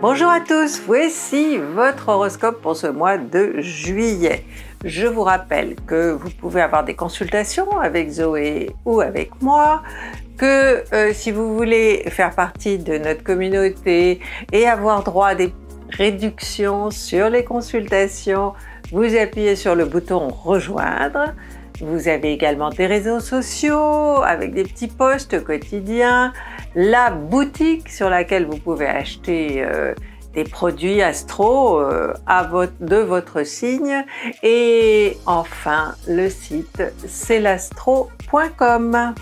Bonjour à tous, voici votre horoscope pour ce mois de juillet. Je vous rappelle que vous pouvez avoir des consultations avec Zoé ou avec moi, que euh, si vous voulez faire partie de notre communauté et avoir droit à des réductions sur les consultations, vous appuyez sur le bouton Rejoindre. Vous avez également des réseaux sociaux avec des petits posts quotidiens, la boutique sur laquelle vous pouvez acheter euh, des produits astro euh, de votre signe et enfin le site celastro.com.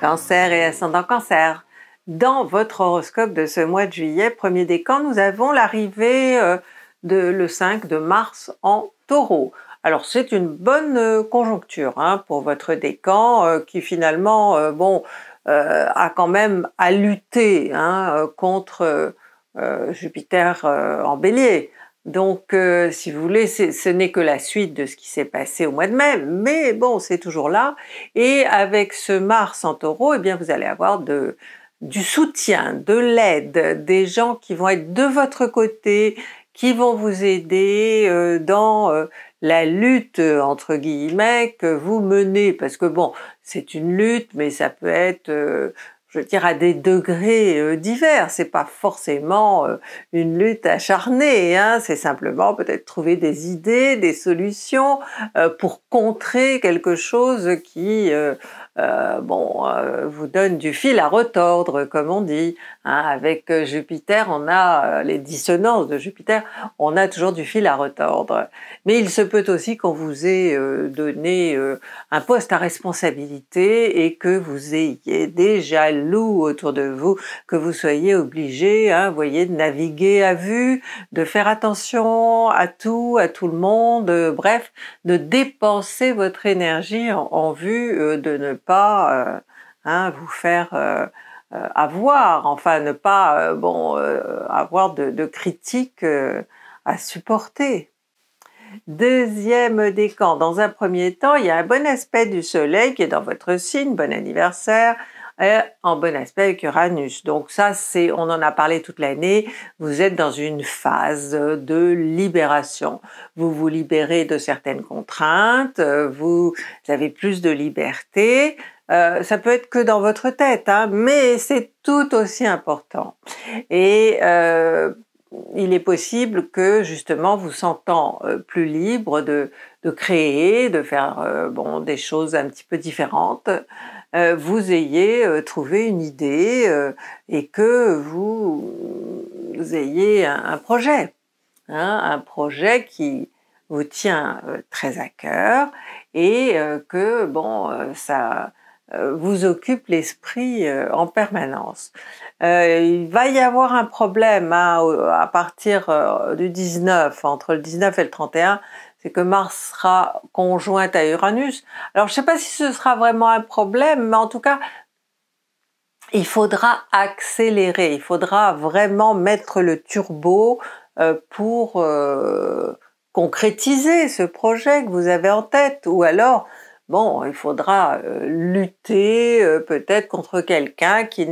Cancer et ascendant cancer. Dans votre horoscope de ce mois de juillet, premier décan, nous avons l'arrivée euh, de le 5 de mars en taureau. Alors c'est une bonne euh, conjoncture hein, pour votre décan euh, qui finalement bon a quand même à lutter hein, contre Jupiter en bélier. Donc si vous voulez, ce n'est que la suite de ce qui s'est passé au mois de mai, mais bon, c'est toujours là. Et avec ce Mars en taureau, eh bien vous allez avoir de, du soutien, de l'aide, des gens qui vont être de votre côté, qui vont vous aider euh, dans euh, la lutte euh, entre guillemets que vous menez parce que bon, c'est une lutte mais ça peut être je veux dire à des degrés divers, c'est pas forcément une lutte acharnée hein, c'est simplement peut-être trouver des idées, des solutions pour contrer quelque chose qui euh, bon, euh, vous donne du fil à retordre, comme on dit. Hein, avec euh, Jupiter, on a les dissonances de Jupiter, on a toujours du fil à retordre. Mais il se peut aussi qu'on vous ait donné un poste à responsabilité et que vous ayez des jaloux autour de vous, que vous soyez obligé, hein, voyez, de naviguer à vue, de faire attention à tout, à tout le monde, bref, de dépenser votre énergie en, en vue de ne pas euh, hein, vous faire euh, euh, avoir, enfin ne pas bon, avoir de, de critiques à supporter. Deuxième décan, dans un premier temps, il y a un bon aspect du soleil qui est dans votre signe, bon anniversaire, en bon aspect avec Uranus. Donc ça, c'est, on en a parlé toute l'année, vous êtes dans une phase de libération. Vous vous libérez de certaines contraintes, vous avez plus de liberté, euh, ça peut être que dans votre tête, hein, mais c'est tout aussi important. Et euh, il est possible que justement vous sentant euh, plus libre de, de, créer, de faire bon, des choses un petit peu différentes, euh, vous ayez euh, trouvé une idée euh, et que vous, ayez un, projet, hein, un projet qui vous tient très à cœur et que bon ça vous occupe l'esprit en permanence. il va y avoir un problème hein, à partir du 19, entre le 19 et le 31, c'est que Mars sera conjointe à Uranus. Alors je ne sais pas si ce sera vraiment un problème, mais en tout cas, il faudra accélérer, il faudra vraiment mettre le turbo euh, pour euh, concrétiser ce projet que vous avez en tête, ou alors bon, il faudra euh, lutter peut-être contre quelqu'un qui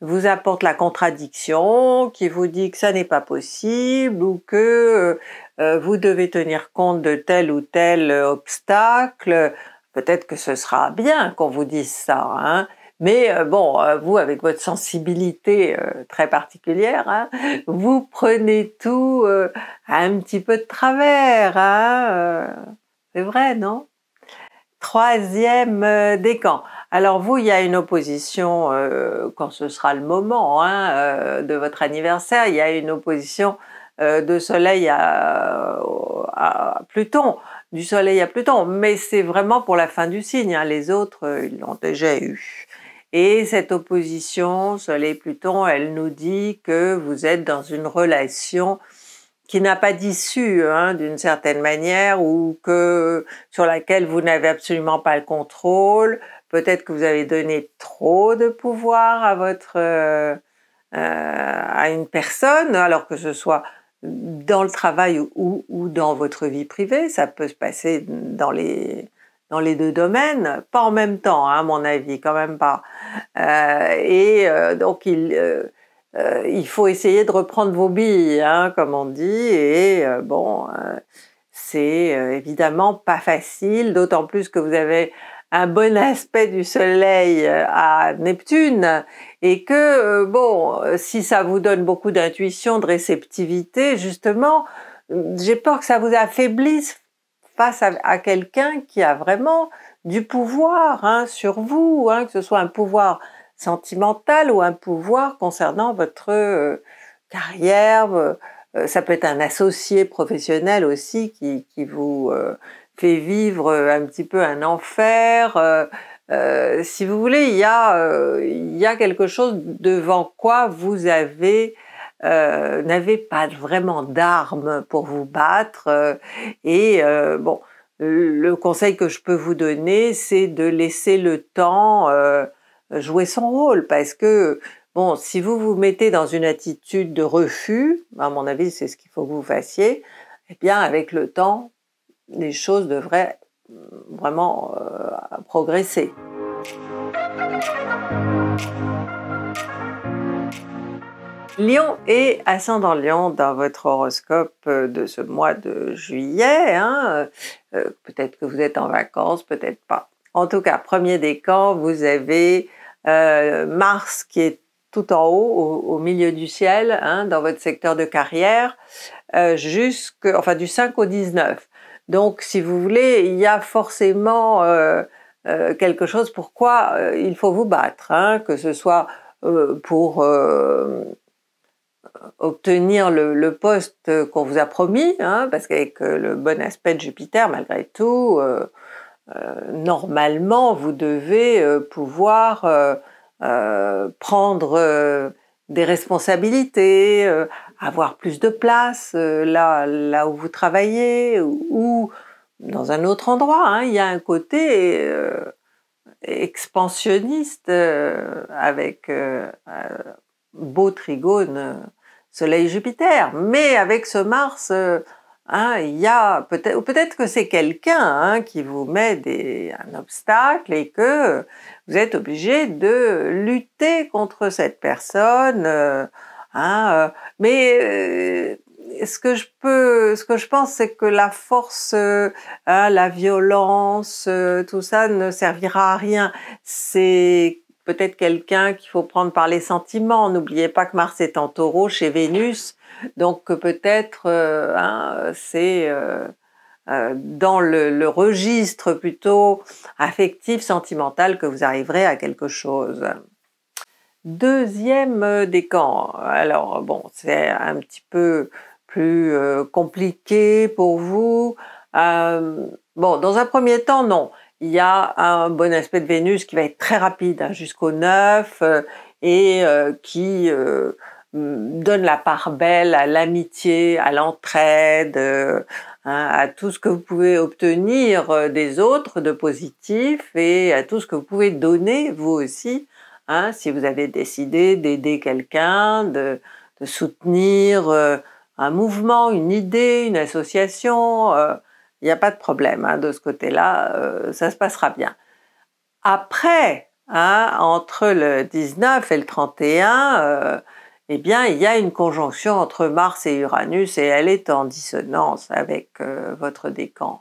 vous apporte la contradiction, qui vous dit que ça n'est pas possible ou que euh, vous devez tenir compte de tel ou tel euh, obstacle, peut-être que ce sera bien qu'on vous dise ça, hein, mais euh, bon, vous, avec votre sensibilité très particulière, hein, vous prenez tout un petit peu de travers. Hein, c'est vrai, non Troisième décan. Alors vous, il y a une opposition, quand ce sera le moment hein, de votre anniversaire, il y a une opposition euh, de Soleil à, euh, Pluton, du Soleil à Pluton, mais c'est vraiment pour la fin du signe, hein. les autres, euh, ils l'ont déjà eu. Et cette opposition Soleil-Pluton, elle nous dit que vous êtes dans une relation qui n'a pas d'issue hein, d'une certaine manière ou que sur laquelle vous n'avez absolument pas le contrôle. Peut-être que vous avez donné trop de pouvoir à votre à une personne, alors que ce soit dans le travail ou, dans votre vie privée. Ça peut se passer dans les, deux domaines, pas en même temps, hein, à mon avis, quand même pas. Euh, et euh, donc, il, euh, il faut essayer de reprendre vos billes, hein, comme on dit, et bon, c'est évidemment pas facile, d'autant plus que vous avez un bon aspect du Soleil euh, à Neptune et que, euh, bon, si ça vous donne beaucoup d'intuition, de réceptivité, justement, mm, j'ai peur que ça vous affaiblisse face à, quelqu'un qui a vraiment du pouvoir hein, sur vous, hein, que ce soit un pouvoir sentimental ou un pouvoir concernant votre euh, carrière. ça peut être un associé professionnel aussi qui, vous fait vivre euh, un petit peu un enfer. Euh, euh, si vous voulez, il y, a, quelque chose devant quoi vous avez n'avez pas vraiment d'armes pour vous battre. et bon, le conseil que je peux vous donner, c'est de laisser le temps jouer son rôle, parce que Bon, si vous vous mettez dans une attitude de refus, à mon avis, c'est ce qu'il faut que vous fassiez, eh bien, avec le temps, les choses devraient euh, vraiment euh, progresser. Lion et ascendant Lion dans votre horoscope euh, de ce mois de juillet. Hein, peut-être que vous êtes en vacances, peut-être pas. En tout cas, premier décan, vous avez Mars qui est tout en haut, au, milieu du ciel, hein, dans votre secteur de carrière, du 5 au 19. Donc, si vous voulez, il y a forcément euh, euh, quelque chose pourquoi quoi euh, il faut vous battre, hein, que ce soit pour obtenir le, poste qu'on vous a promis, hein, parce qu'avec le bon aspect de Jupiter, malgré tout, normalement, vous devez pouvoir prendre des responsabilités, avoir plus de place euh, là, là où vous travaillez ou dans un autre endroit. Hein. il y a un côté euh, expansionniste euh, avec beau trigone Soleil-Jupiter, mais avec ce Mars, hein, il y a peut-être peut que c'est quelqu'un hein, qui vous met des, un obstacle et que vous êtes obligé de lutter contre cette personne Hein, euh, mais euh, ce que je peux, ce que je pense, c'est que la force, euh, hein, la violence, tout ça ne servira à rien. C'est peut-être quelqu'un qu'il faut prendre par les sentiments. N'oubliez pas que Mars est en taureau chez Vénus, donc peut-être hein, c'est dans le, registre plutôt affectif, sentimental que vous arriverez à quelque chose deuxième euh, décan. Alors bon, c'est un petit peu plus euh, compliqué pour vous. Euh, bon, dans un premier temps, non. Il y a un bon aspect de Vénus qui va être très rapide hein, jusqu'au 9 et qui mm, donne la part belle à l'amitié, à l'entraide, hein, à tout ce que vous pouvez obtenir des autres de positif et à tout ce que vous pouvez donner vous aussi Hein, si vous avez décidé d'aider quelqu'un, de, soutenir euh, un mouvement, une idée, une association, euh, il n'y a pas de problème. Hein, de ce côté-là, euh, ça se passera bien. Après, hein, entre le 19 et le 31, eh bien, il y a une conjonction entre Mars et Uranus et elle est en dissonance avec votre décan,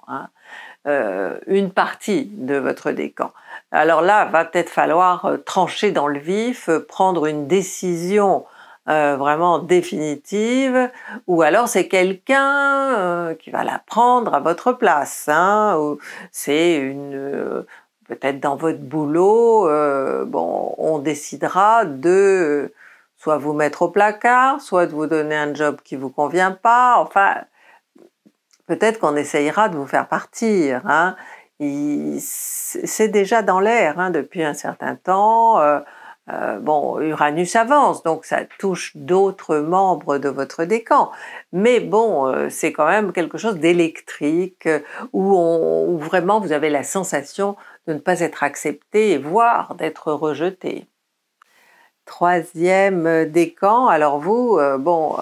une partie de votre décan. Alors là, va peut-être falloir euh, trancher dans le vif, euh, prendre une décision euh, vraiment définitive, ou alors c'est quelqu'un qui va la prendre à votre place, hein, ou c'est une peut-être dans votre boulot, bon, on décidera de soit vous mettre au placard, soit de vous donner un job qui vous convient pas, enfin peut-être qu'on essayera de vous faire partir. Hein c'est déjà dans l'air hein, depuis un certain temps. Euh, euh, bon, Uranus avance, donc ça touche d'autres membres de votre décan. Mais bon, euh, c'est quand même quelque chose d'électrique où, où, vraiment vous avez la sensation de ne pas être accepté, voire d'être rejeté. Troisième décan, alors vous, bon,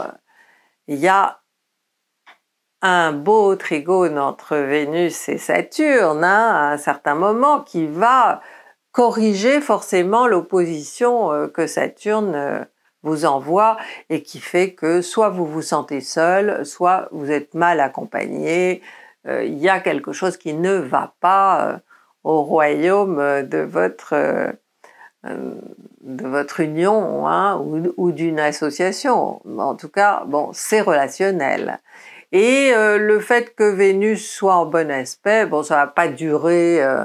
il y a un beau trigone entre Vénus et Saturne hein, à un certain moment qui va corriger forcément l'opposition euh, que Saturne euh, vous envoie et qui fait que soit vous vous sentez seul, soit vous êtes mal accompagné, euh, il y a quelque chose qui ne va pas au royaume de votre, de votre union hein, ou, ou d'une association. En tout cas, bon, c'est relationnel. Et euh, le fait que Vénus soit en bon aspect, bon, ça va pas durer, euh,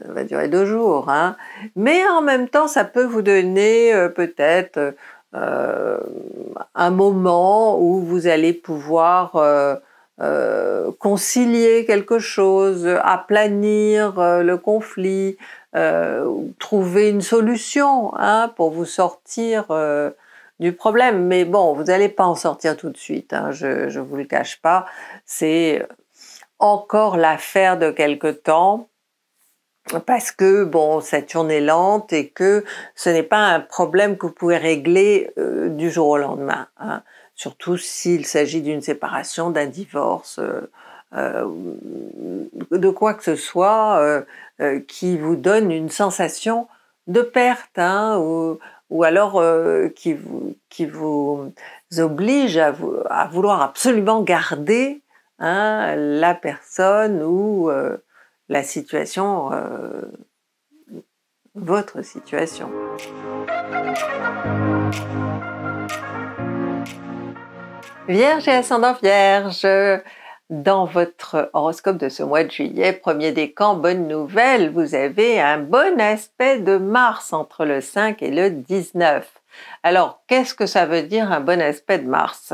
ça va durer deux jours, hein, mais en même temps, ça peut vous donner euh, peut-être un moment où vous allez pouvoir concilier quelque chose, aplanir le conflit, trouver une solution hein, pour vous sortir problème. Mais bon, vous n'allez pas en sortir tout de suite, hein, je vous le cache pas. C'est encore l'affaire de quelque temps parce que bon, Saturne est lente et que ce n'est pas un problème que vous pouvez régler euh, du jour au lendemain. Hein. Surtout s'il s'agit d'une séparation, d'un divorce, euh, euh, de quoi que ce soit qui vous donne une sensation de perte hein, ou, ou alors euh, qui, vous, oblige à, vouloir absolument garder hein, la personne ou euh, la situation, euh, votre situation. Vierge et ascendant Vierge dans votre horoscope de ce mois de juillet, premier décan, bonne nouvelle, vous avez un bon aspect de Mars entre le 5 et le 19. Alors, qu'est-ce que ça veut dire un bon aspect de Mars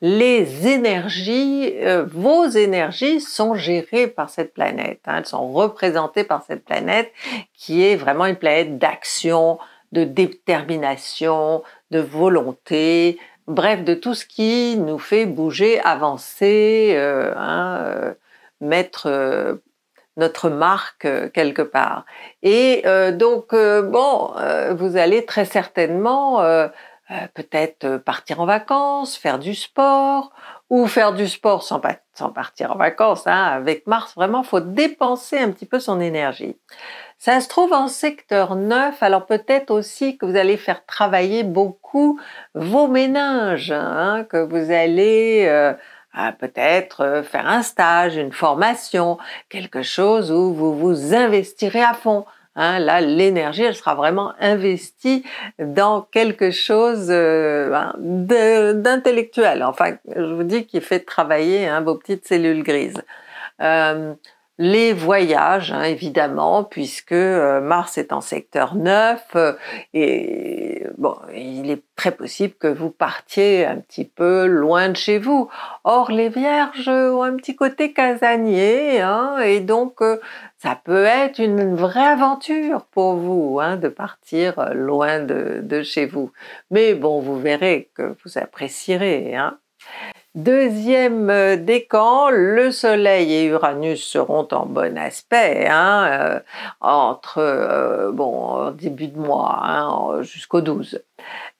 Les énergies, euh, vos énergies sont gérées par cette planète, hein, elles sont représentées par cette planète qui est vraiment une planète d'action, de détermination, de volonté, bref, de tout ce qui nous fait bouger, avancer, euh, hein, euh, mettre euh, notre marque quelque part. Et donc, bon, vous allez très certainement peut-être partir en vacances, faire du sport, ou faire du sport sans, partir en vacances. Hein, avec Mars, vraiment, il faut dépenser un petit peu son énergie. Ça se trouve en secteur 9, alors peut-être aussi que vous allez faire travailler beaucoup vos ménages, hein, que vous allez euh, ah, peut-être euh, faire un stage, une formation, quelque chose où vous vous investirez à fond. Hein. là, l'énergie, elle sera vraiment investie dans quelque chose euh, ben, d'intellectuel. Enfin, je vous dis qu'il fait travailler hein, vos petites cellules grises les voyages, hein, évidemment, puisque euh, Mars est en secteur 9 euh, et bon, il est très possible que vous partiez un petit peu loin de chez vous. Or, les Vierges ont un petit côté casanier hein, et donc euh, ça peut être une vraie aventure pour vous hein, de partir loin de, chez vous. Mais bon, vous verrez que vous apprécierez. Hein. Deuxième euh, décan, le Soleil et Uranus seront en bon aspect hein, euh, entre euh, bon début de mois hein, jusqu'au 12.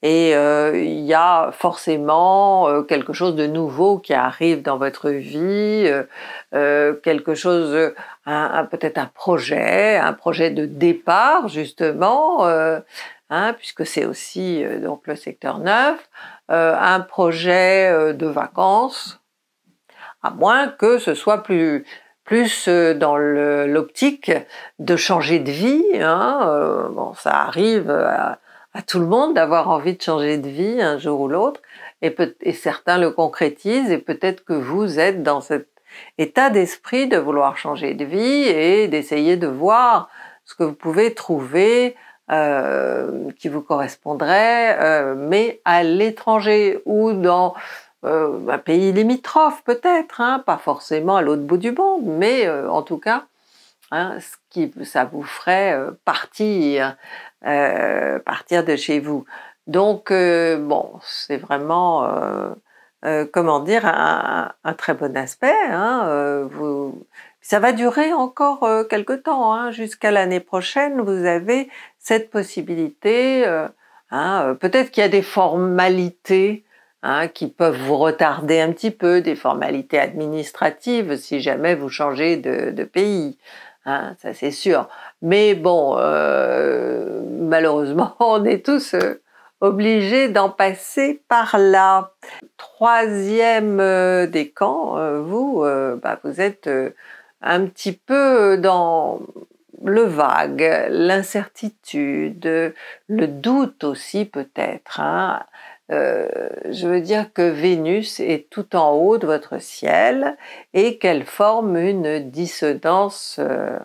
Et il y a forcément quelque chose de nouveau qui arrive dans votre vie, quelque chose, peut-être un projet, un projet de départ justement, hein, puisque c'est aussi donc le secteur 9. Euh, un projet euh, de vacances, à moins que ce soit plus, plus euh, dans l'optique de changer de vie. Hein, bon, ça arrive à, tout le monde d'avoir envie de changer de vie un jour ou l'autre, et, certains le concrétisent, et peut-être que vous êtes dans cet état d'esprit de vouloir changer de vie et d'essayer de voir ce que vous pouvez trouver euh, qui vous correspondrait, euh, mais à l'étranger ou dans euh, un pays limitrophe peut-être, hein, pas forcément à l'autre bout du monde, mais en tout cas, hein, ce qui, ça vous ferait partir, partir de chez vous. Donc, bon, c'est vraiment, comment dire, un, très bon aspect. Hein, vous, ça va durer encore quelque temps, hein, jusqu'à l'année prochaine. Vous avez cette possibilité. Euh, hein, euh, peut-être qu'il y a des formalités hein, qui peuvent vous retarder un petit peu, des formalités administratives si jamais vous changez de, pays. Hein, ça c'est sûr. Mais bon, euh, malheureusement, on est tous obligés d'en passer par là. Troisième décan, des camps, vous, bah, vous êtes un petit peu dans le vague, l'incertitude, le doute aussi peut-être. Hein. Euh, je veux dire que Vénus est tout en haut de votre ciel et qu'elle forme une dissonance euh,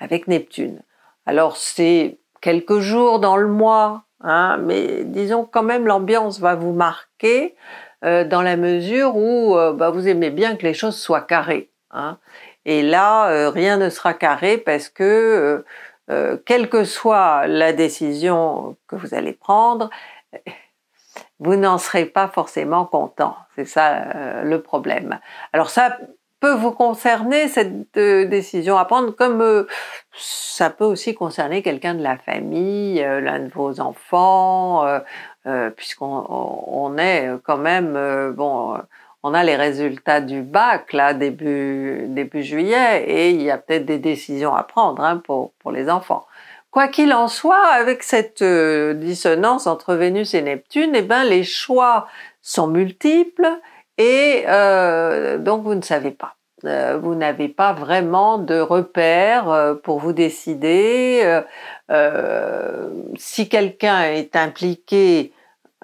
avec Neptune. Alors c'est quelques jours dans le mois, hein, mais disons quand même l'ambiance va vous marquer euh, dans la mesure où bah, vous aimez bien que les choses soient carrées. Hein. Et là, euh, rien ne sera carré parce que, euh, euh, quelle que soit la décision que vous allez prendre, vous n'en serez pas forcément content. C'est ça le problème. Alors ça peut vous concerner, cette décision à prendre, comme ça peut aussi concerner quelqu'un de la famille, l'un de vos enfants, puisqu'on est quand même, bon, on a les résultats du bac là début début juillet et il y a peut-être des décisions à prendre hein, pour pour les enfants. Quoi qu'il en soit, avec cette euh, dissonance entre Vénus et Neptune, eh ben les choix sont multiples et euh, donc vous ne savez pas. Euh, vous n'avez pas vraiment de repères pour vous décider. si quelqu'un est impliqué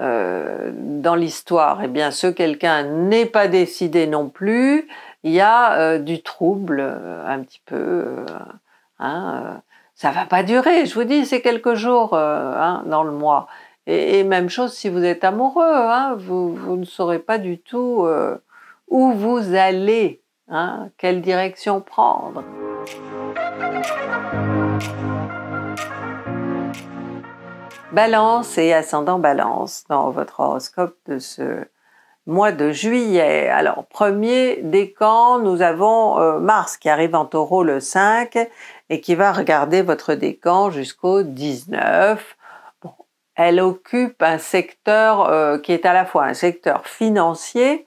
euh, dans l'histoire, eh bien, ce quelqu'un n'est pas décidé non plus, il y a euh, du trouble euh, un petit peu. Hein, ça va pas durer, je vous dis, c'est quelques jours hein, dans le mois. Et, même chose si vous êtes amoureux, hein, vous, vous, ne saurez pas du tout où vous allez, hein, quelle direction prendre. Balance et ascendant Balance dans votre horoscope de ce mois de juillet. Alors, premier décan, nous avons euh, Mars qui arrive en taureau le 5 et qui va regarder votre décan jusqu'au 19. Bon, elle occupe un secteur euh, qui est à la fois un secteur financier,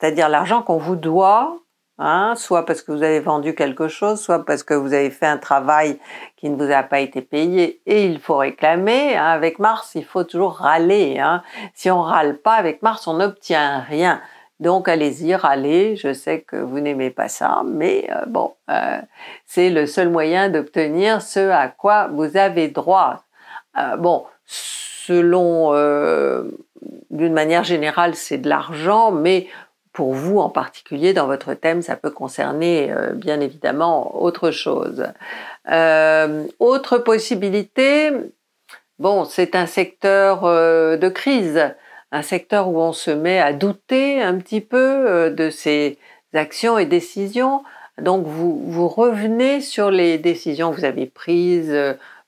c'est-à-dire l'argent qu'on vous doit, Hein, soit parce que vous avez vendu quelque chose, soit parce que vous avez fait un travail qui ne vous a pas été payé et il faut réclamer. Hein, avec Mars, il faut toujours râler. Hein. Si on râle pas avec Mars, on n'obtient rien. Donc allez-y, râlez. Je sais que vous n'aimez pas ça, mais euh, bon, euh, c'est le seul moyen d'obtenir ce à quoi vous avez droit. Euh, bon, selon, d'une manière générale, c'est de l'argent, mais pour vous en particulier dans votre thème, ça peut concerner euh, bien évidemment autre chose. Euh, autre possibilité, bon, c'est un secteur euh, de crise, un secteur où on se met à douter un petit peu de ses actions et décisions. Donc vous, revenez sur les décisions que vous avez prises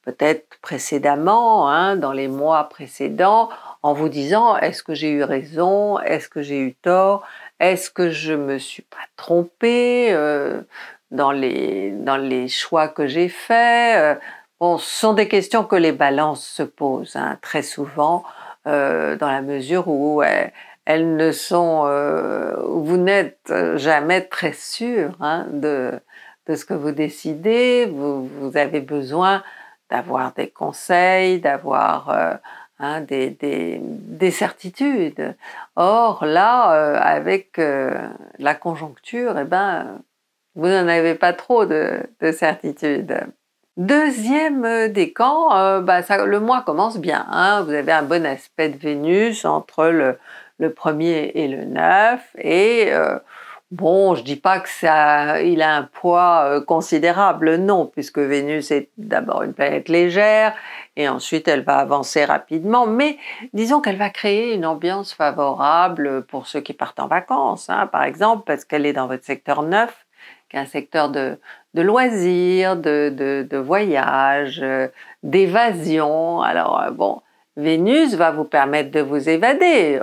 peut-être précédemment, hein, dans les mois précédents, en vous disant est-ce que j'ai eu raison, est-ce que j'ai eu tort, est-ce que je me suis pas trompée euh, dans, les, dans les choix que j'ai faits euh? Bon, ce sont des questions que les balances se posent hein, très souvent, euh, dans la mesure où elles, ne sont, vous n'êtes jamais très sûr hein, de, ce que vous décidez. vous avez besoin d'avoir des conseils, d'avoir Hein, des, des, certitudes. Or, là, euh, avec euh, la conjoncture, eh ben, vous n'en avez pas trop de, certitudes. Deuxième décan, euh, bah, le mois commence bien. Hein. vous avez un bon aspect de Vénus entre le, le 1er et le 9 et Bon, je dis pas que ça, il a un poids euh, considérable, non, puisque Vénus est d'abord une planète légère et ensuite elle va avancer rapidement, mais disons qu'elle va créer une ambiance favorable pour ceux qui partent en vacances, hein, par exemple, parce qu'elle est dans votre secteur 9, qui est un secteur de, loisirs, de, de, euh, d'évasion. Alors euh, bon, Vénus va vous permettre de vous évader.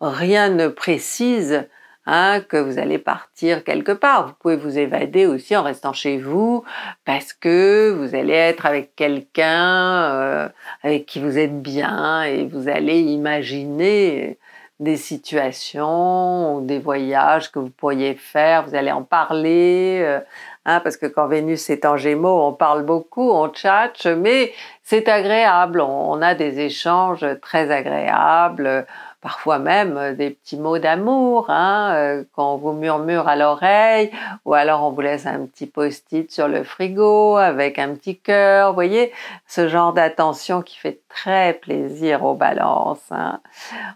rien ne précise Hein, que vous allez partir quelque part. Vous pouvez vous évader aussi en restant chez vous parce que vous allez être avec quelqu'un euh, avec qui vous êtes bien et vous allez imaginer des situations des voyages que vous pourriez faire. Vous allez en parler. Euh, hein, parce que quand Vénus est en Gémeaux, on parle beaucoup, on tchatche, mais c'est agréable, on, a des échanges très agréables, parfois même euh, des petits mots d'amour, hein, euh, qu'on vous murmure à l'oreille, ou alors on vous laisse un petit post-it sur le frigo avec un petit cœur, vous voyez, ce genre d'attention qui fait très plaisir aux balances. Hein.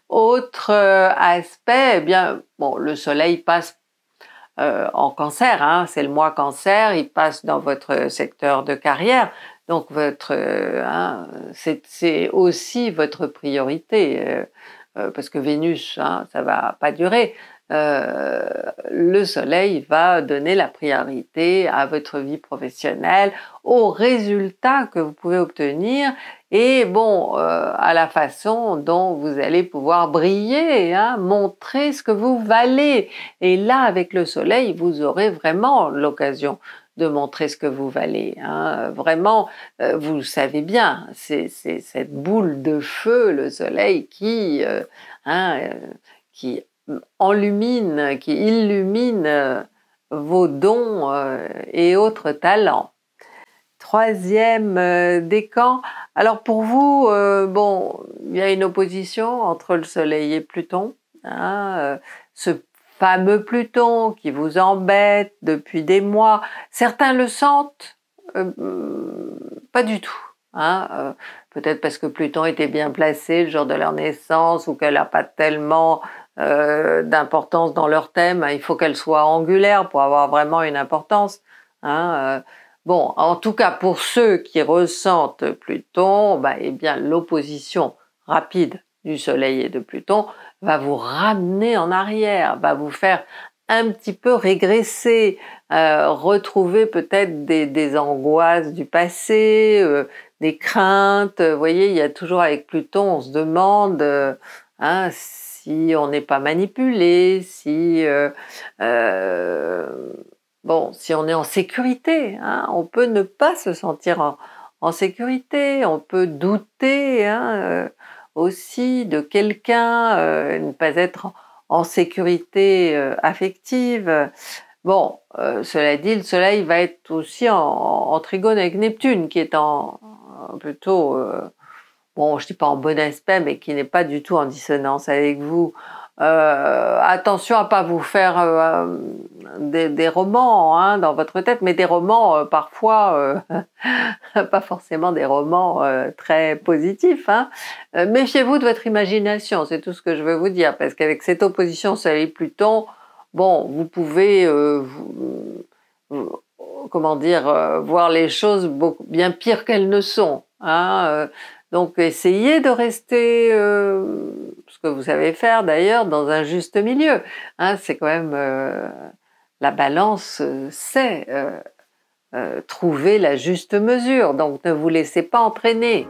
Autre euh, aspect, eh bien, bon, le soleil passe en cancer, hein, c'est le mois cancer, il passe dans votre secteur de carrière, donc votre, c'est aussi votre priorité. Euh, parce que Vénus, ça hein, ça va pas durer. Euh, le soleil va donner la priorité à votre vie professionnelle, aux résultats que vous pouvez obtenir et bon, euh, à la façon dont vous allez pouvoir briller, hein, montrer ce que vous valez. Et là, avec le soleil, vous aurez vraiment l'occasion montrer ce que vous valez. Hein. Vraiment, euh, vous savez bien, c'est cette boule de feu, le soleil, qui, euh, hein, euh, qui enlumine, qui illumine vos dons et autres talents. Troisième décan. Alors pour vous, bon, il y a une opposition entre le Soleil et Pluton. Hein, ce fameux Pluton qui vous embête depuis des mois. Certains le sentent, euh, mm, pas du tout. Hein, euh, peut-être parce que Pluton était bien placé le jour de leur naissance ou qu'elle n'a pas tellement euh, d'importance dans leur thème. Hein. Il faut qu'elle soit angulaire pour avoir vraiment une importance. Hein, bon, en tout cas, pour ceux qui ressentent Pluton, bah, eh bien, l'opposition rapide du Soleil et de Pluton va vous ramener en arrière, va vous faire un petit peu régresser, euh, retrouver peut-être des, angoisses du passé, euh, des craintes. Vous voyez, il y a toujours avec Pluton, on se demande euh, hein, si on n'est pas manipulé, si bon, si on est en sécurité. Hein. on peut ne pas se sentir en, en sécurité, on peut douter. Hein, aussi de quelqu'un, euh, ne pas être en sécurité euh, affective. Bon, euh, cela dit, le Soleil va être aussi en, trigone avec Neptune, qui est en, plutôt, bon, je dis pas en bon aspect, mais qui n'est pas du tout en dissonance avec vous. Euh, attention à pas vous faire euh, des, romans hein, dans votre tête, mais des romans euh, parfois, pas forcément des romans très positifs. Hein. Méfiez-vous de votre imagination, c'est tout ce que je veux vous dire, parce qu'avec cette opposition Soleil-Pluton, bon, vous pouvez, comment dire, voir les choses bien pires qu'elles ne sont. Hein, donc essayez de rester que vous savez faire d'ailleurs dans un juste milieu. Hein. c'est quand même euh, la balance, euh, c'est euh, trouver la juste mesure. Donc ne vous laissez pas entraîner.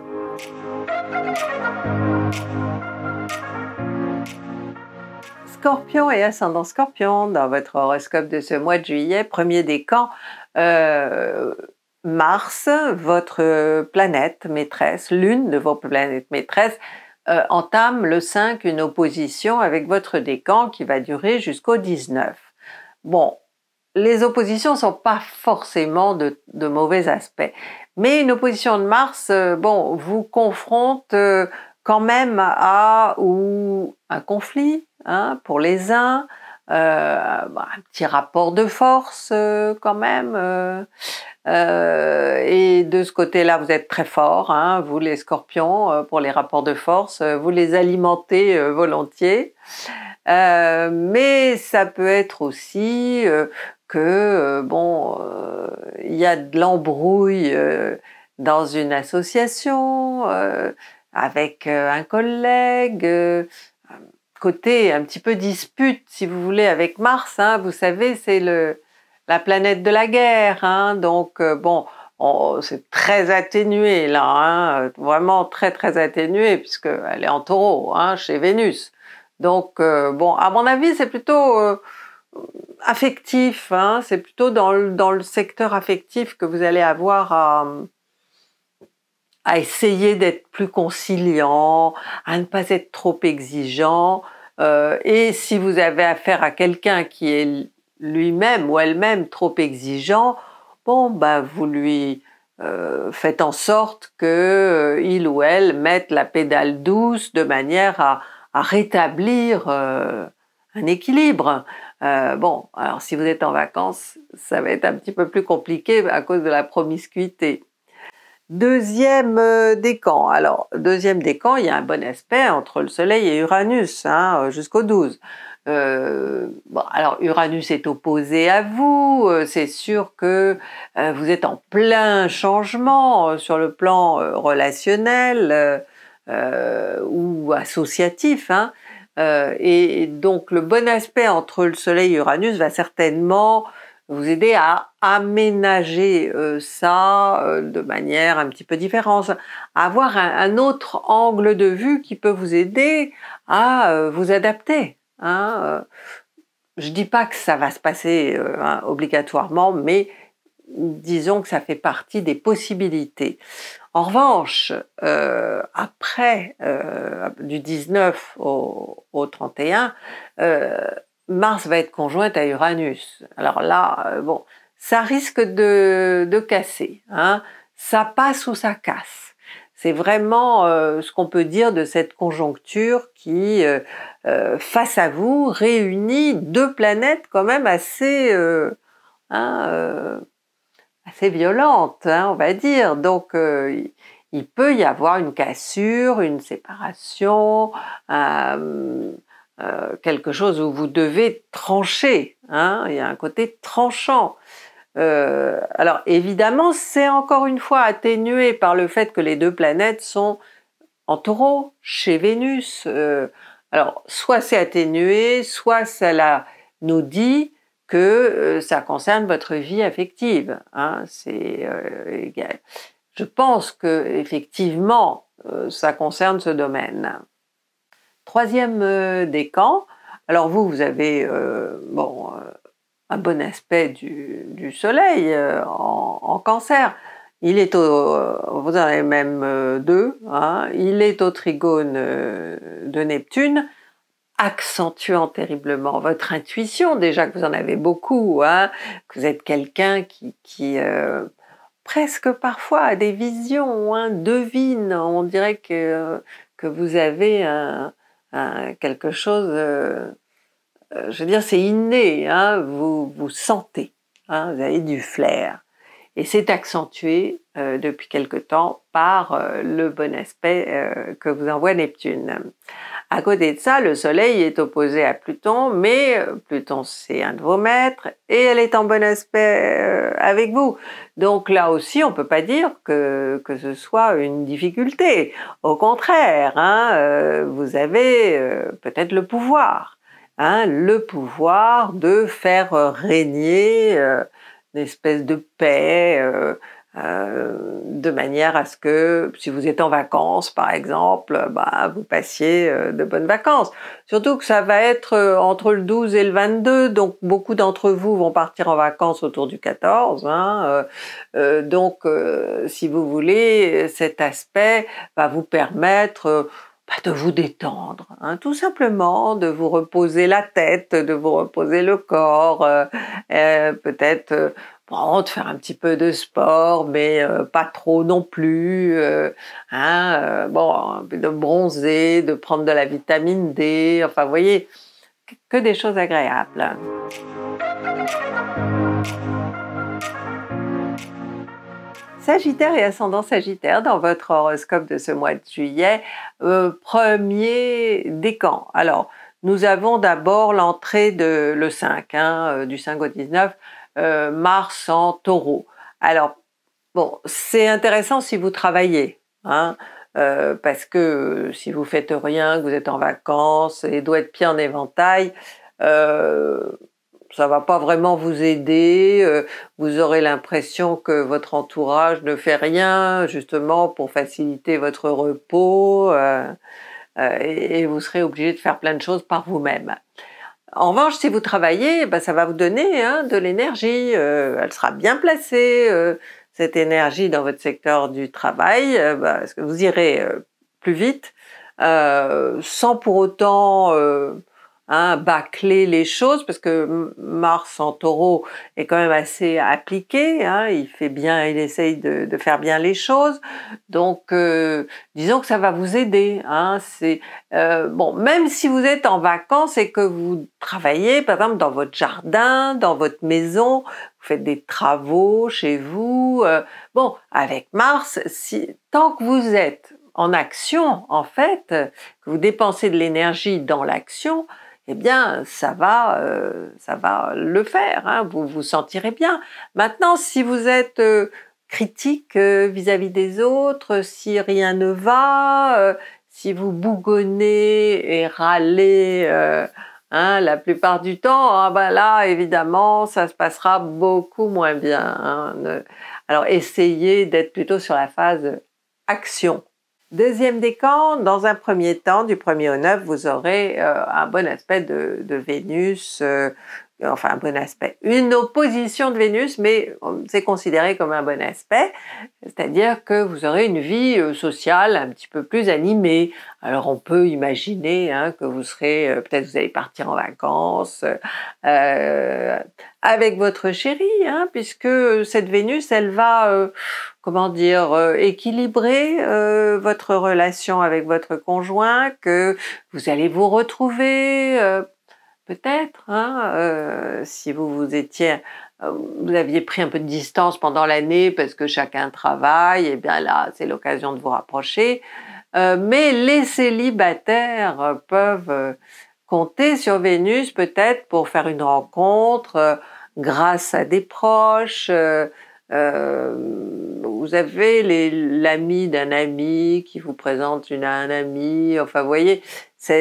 Scorpion et ascendant Scorpion, dans votre horoscope de ce mois de juillet, premier décan, euh, Mars, votre planète maîtresse, l'une de vos planètes maîtresses, euh, entame le 5 une opposition avec votre décan qui va durer jusqu'au 19. Bon, les oppositions sont pas forcément de, mauvais aspects, mais une opposition de Mars, euh, bon, vous confronte euh, quand même à ou un conflit hein, pour les uns, euh, bah, un petit rapport de force euh, quand même. Euh, euh, et de ce côté-là, vous êtes très fort, hein, vous les scorpions, pour les rapports de force, vous les alimentez volontiers. mais ça peut être aussi que, bon, il y a de l'embrouille dans une association, avec un collègue, côté un petit peu dispute, si vous voulez, avec Mars. Hein. vous savez, c'est la planète de la guerre, hein. donc euh, bon, c'est très atténué là, hein. vraiment très très atténué puisqu'elle elle est en Taureau, chez Vénus. Donc euh, bon, à mon avis, c'est plutôt euh, affectif, c'est plutôt dans le, dans le secteur affectif que vous allez avoir à essayer d'être plus conciliant, à ne pas être trop exigeant. Euh, et si vous avez affaire à quelqu'un qui est lui-même ou elle-même trop exigeant, bon, ben vous lui euh, faites en sorte que euh, il ou elle mette la pédale douce de manière à, à rétablir un équilibre. bon, alors si vous êtes en vacances, ça va être un petit peu plus compliqué à cause de la promiscuité. Deuxième euh, décan. Alors, deuxième décan, il y a un bon aspect entre le Soleil et Uranus, hein, euh, jusqu'au 12. Euh, alors Uranus est opposé à vous, c'est sûr que vous êtes en plein changement sur le plan relationnel ou associatif. Hein. et donc le bon aspect entre le Soleil et Uranus va certainement vous aider à aménager euh, ça euh, de manière un petit peu différente, avoir un, autre angle de vue qui peut vous aider à euh, vous adapter. Hein. je dis pas que ça va se passer hein, obligatoirement, mais disons que ça fait partie des possibilités. En revanche, après du 19 au, 31, euh, Mars va être conjointe à Uranus. Alors là, euh, bon, ça risque de, casser. Hein. Ça passe ou ça casse. C'est vraiment euh, ce qu'on peut dire de cette conjoncture qui, euh, face à vous, réunit deux planètes quand même assez, hein, assez violentes, hein, on va dire. Donc, il peut y avoir une cassure, une séparation, euh, quelque chose où vous devez trancher. Hein, il y a un côté tranchant. Euh, alors évidemment, c'est encore une fois atténué par le fait que les deux planètes sont en taureau, chez Vénus. Euh, alors soit c'est atténué, soit cela nous dit que ça concerne votre vie affective. Hein, c'est, je pense que effectivement, ça concerne ce domaine. Troisième euh, des camps, alors vous, vous avez euh, bon, euh, un bon aspect du, soleil en, cancer. Il est au, vous en avez même deux, hein. il est au trigone de Neptune, accentuant terriblement votre intuition, déjà que vous en avez beaucoup, hein. que vous êtes quelqu'un qui, presque parfois a des visions, hein, devine, on dirait que, que vous avez un, quelque chose, euh, euh, je veux dire, c'est inné, hein, vous, vous sentez, hein, vous avez du flair. Et c'est accentué euh, depuis quelque temps par le bon aspect que vous envoie Neptune. À côté de ça, le Soleil est opposé à Pluton, mais euh, Pluton c'est un de vos maîtres et elle est en bon aspect euh, avec vous. Donc là aussi, on peut pas dire que, que ce soit une difficulté. Au contraire, hein, euh, vous avez peut-être le pouvoir, hein, le pouvoir de faire régner une espèce de paix. Euh, de manière à ce que si vous êtes en vacances par exemple, bah, vous passiez euh, de bonnes vacances. Surtout que ça va être euh, entre le 12 et le 22, donc beaucoup d'entre vous vont partir en vacances autour du 14. Hein, donc si vous voulez, cet aspect va vous permettre bah, de vous détendre, hein, tout simplement, de vous reposer la tête, de vous reposer le corps, peut-être bon, de faire un petit peu de sport, mais euh, pas trop non plus, euh, hein, euh, bon, de bronzer, de prendre de la vitamine D, enfin, vous voyez, que des choses agréables. Sagittaire et ascendant Sagittaire dans votre horoscope de ce mois de juillet, premier décan. Alors, nous avons d'abord l'entrée de le 5, hein, du 5 au 19, euh, Mars en taureau. Alors, bon, c'est intéressant si vous travaillez, hein, euh, parce que euh, si vous faites rien, que vous êtes en vacances, et doit être pied en éventail, ça ça va pas vraiment vous aider, vous aurez l'impression que votre entourage ne fait rien justement pour faciliter votre repos et, vous serez obligé de faire plein de choses par vous-même. En revanche, si vous travaillez, bah, ça va vous donner hein, de l'énergie. Euh, elle sera bien placée, euh, cette énergie dans votre secteur du travail, euh, bah, que vous irez plus vite, sans pour autant bâcler les choses, parce que Mars en taureau est quand même assez appliqué, hein, il fait bien, il essaye de, faire bien les choses, donc euh, disons que ça va vous aider. Hein, euh, bon, même si vous êtes en vacances et que vous travaillez, par exemple dans votre jardin, dans votre maison, vous faites des travaux chez vous. Euh, bon, avec Mars, tant que vous êtes en action, en fait, que vous dépensez de l'énergie dans l'action, eh bien, ça va, euh, ça va le faire. Hein, vous vous sentirez bien. Maintenant, si vous êtes euh, critique euh, vis-à-vis des autres, si rien ne va, si vous bougonnez et râlez hein, la plupart du temps, ah ben là, évidemment, ça se passera beaucoup moins bien. Hein, alors, essayez d'être plutôt sur la phase action. Deuxième décan, dans un premier temps, du 1er au 9, vous aurez euh, un bon aspect de, Vénus, euh, enfin un bon aspect, une opposition de Vénus, mais euh, c'est considéré comme un bon aspect, c'est-à-dire que vous aurez une vie sociale un petit peu plus animée. Alors on peut imaginer hein, que vous serez, peut-être vous allez partir en vacances, avec votre chérie, hein, puisque cette Vénus, elle va, euh, comment dire, euh, équilibrer euh, votre relation avec votre conjoint, que vous allez vous retrouver, peut-être, hein, si vous vous étiez vous aviez pris un peu de distance pendant l'année parce que chacun travaille, et eh bien là, c'est l'occasion de vous rapprocher. mais les célibataires peuvent compter sur Vénus peut-être pour faire une rencontre euh, grâce à des proches. Euh, euh, vous avez l'ami d'un ami qui vous présente une, un ami. Enfin, vous voyez, ça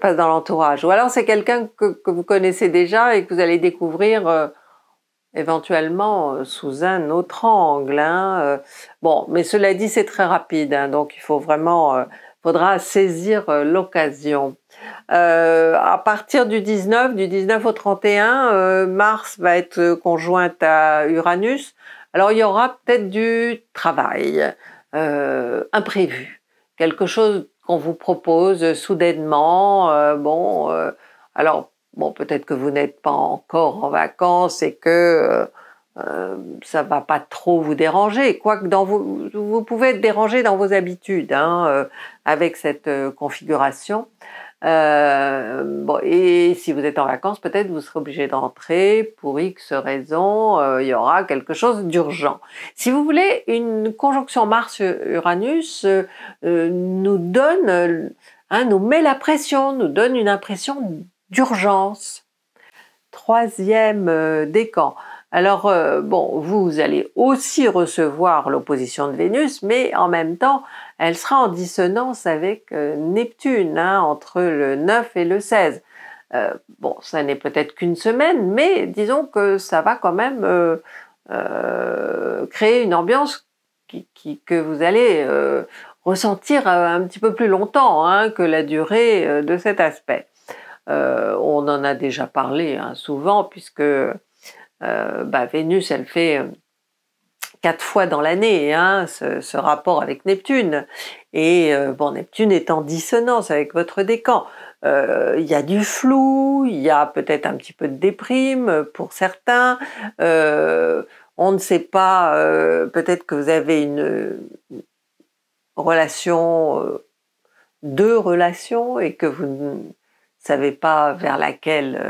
passe dans l'entourage. Ou alors c'est quelqu'un que, vous connaissez déjà et que vous allez découvrir éventuellement sous un autre angle. Hein, bon, mais cela dit, c'est très rapide, hein, donc il faut vraiment, faudra saisir l'occasion. Euh, à partir du 19, du 19 au 31, euh, Mars va être conjointe à Uranus. Alors il y aura peut-être du travail euh, imprévu, quelque chose qu'on vous propose soudainement. bon, alors bon, peut-être que vous n'êtes pas encore en vacances et que ça ça va pas trop vous déranger, quoique dans vous pouvez être dérangé dans vos habitudes hein, avec cette configuration. Euh, bon, et si vous êtes en vacances, peut-être vous serez obligé d'entrer pour X raison, euh, il y aura quelque chose d'urgent. Si vous voulez, une conjonction Mars-Uranus euh, nous donne, hein, nous met la pression, nous donne une impression d'urgence. Troisième décan. Alors, bon, vous allez aussi recevoir l'opposition de Vénus, mais en même temps, elle sera en dissonance avec euh, Neptune, hein, entre le 9 et le 16. Euh, bon, ça n'est peut-être qu'une semaine, mais disons que ça va quand même euh, créer une ambiance qui, que vous allez ressentir un petit peu plus longtemps hein, que la durée de cet aspect. on en a déjà parlé hein, souvent, puisque bah, Vénus, elle fait fois dans l'année, hein, ce, rapport avec Neptune. Et euh, bon, Neptune est en dissonance avec votre décan. Euh, il y a du flou, il y a peut-être un petit peu de déprime pour certains. Euh, on ne sait pas, peut-être que vous avez une relation, deux relations, et que vous ne savez pas vers laquelle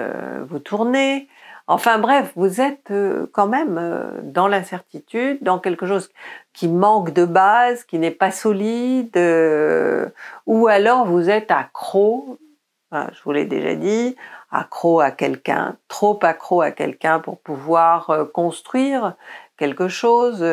vous tournez. Enfin bref, vous êtes euh, quand même euh, dans l'incertitude, dans quelque chose qui manque de base, qui n'est pas solide, euh, ou alors vous êtes accro, hein, je vous l'ai déjà dit, accro à quelqu'un, trop accro à quelqu'un pour pouvoir construire quelque chose.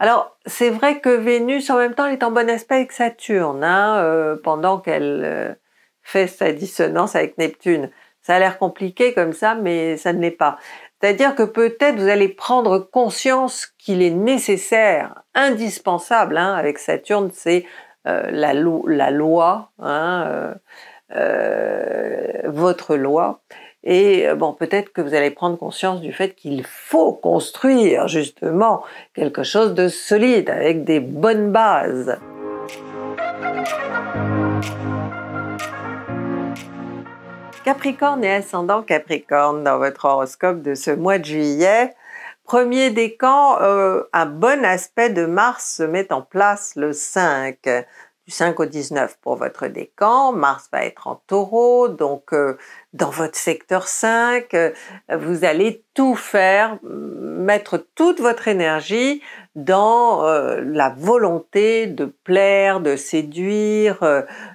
Alors, c'est vrai que Vénus, en même temps, est en bon aspect avec Saturne, hein, pendant qu'elle fait sa dissonance avec Neptune. Ça a l'air compliqué comme ça, mais ça ne l'est pas. C'est-à-dire que peut-être vous allez prendre conscience qu'il est nécessaire, indispensable, hein, avec Saturne, c'est euh, la, loi, hein, euh, euh, votre loi. Et bon, peut-être que vous allez prendre conscience du fait qu'il faut construire justement quelque chose de solide avec des bonnes bases. Capricorne et ascendant Capricorne dans votre horoscope de ce mois de juillet. Premier décan, euh, un bon aspect de Mars se met en place le 5 du 5 au 19 pour votre décan, Mars va être en taureau, donc euh, dans votre secteur 5, euh, vous allez tout faire, mettre toute votre énergie dans euh, la volonté de plaire, de séduire,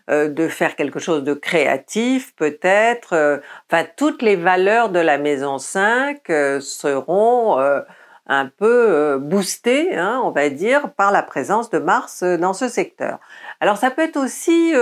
de faire quelque chose de créatif peut-être. Enfin, toutes les valeurs de la maison 5 seront un peu euh, boosté, hein, on va dire, par la présence de Mars euh, dans ce secteur. Alors ça peut être aussi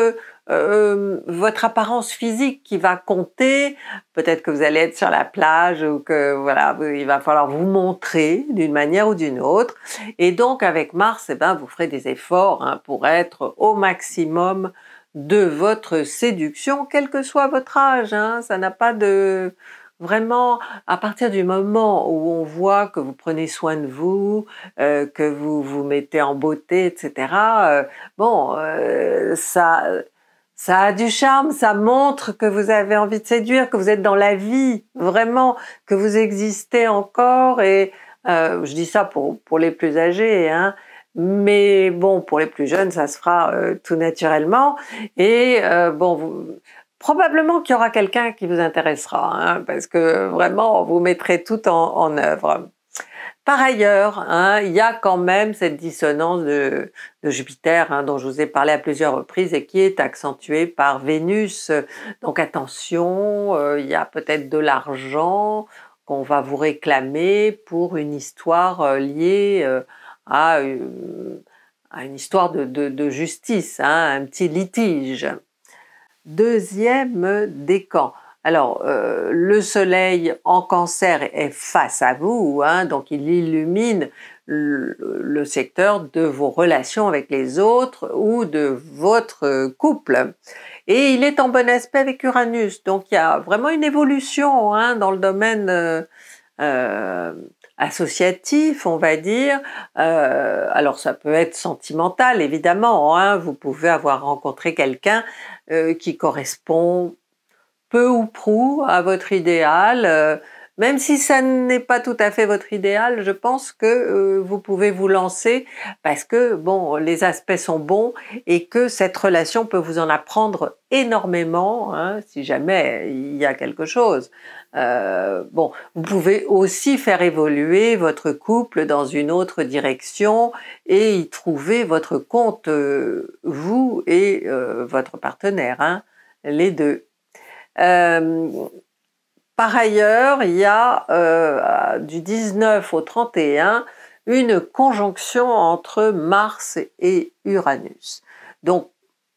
euh, votre apparence physique qui va compter. Peut-être que vous allez être sur la plage ou que voilà, il va falloir vous montrer d'une manière ou d'une autre. Et donc avec Mars, eh ben, vous ferez des efforts hein, pour être au maximum de votre séduction, quel que soit votre âge. Hein. ça n'a pas de Vraiment, à partir du moment où on voit que vous prenez soin de vous, euh, que vous vous mettez en beauté, etc., euh, bon, euh, ça, ça a du charme, ça montre que vous avez envie de séduire, que vous êtes dans la vie, vraiment, que vous existez encore. Et je dis ça pour, pour les plus âgés, hein, mais bon, pour les plus jeunes, ça se fera tout naturellement. Et bon, vous, Probablement qu'il y aura quelqu'un qui vous intéressera, hein, parce que vraiment, vous mettrez tout en, œuvre. Par ailleurs, hein, il y a quand même cette dissonance de, Jupiter hein, dont je vous ai parlé à plusieurs reprises et qui est accentuée par Vénus. Donc attention, euh, il y a peut-être de l'argent qu'on va vous réclamer pour une histoire euh, liée euh, à, une histoire de, justice, hein, un petit litige deuxième décan. Alors, euh, le soleil en cancer est face à vous, hein, donc il illumine le, secteur de vos relations avec les autres ou de votre couple. Et il est en bon aspect avec Uranus, donc il y a vraiment une évolution hein, dans le domaine euh, euh associatif, on va dire. Euh, alors ça peut être sentimental, évidemment. Hein. Vous pouvez avoir rencontré quelqu'un euh, qui correspond peu ou prou à votre idéal. Euh, même si ça n'est pas tout à fait votre idéal, je pense que vous pouvez vous lancer parce que bon, les aspects sont bons et que cette relation peut vous en apprendre énormément hein, si jamais il y a quelque chose. Euh, bon, vous pouvez aussi faire évoluer votre couple dans une autre direction et y trouver votre compte, euh, vous et euh, votre partenaire, hein, les deux. par ailleurs, il y a du 19 au 31 une conjonction entre Mars et Uranus. Donc,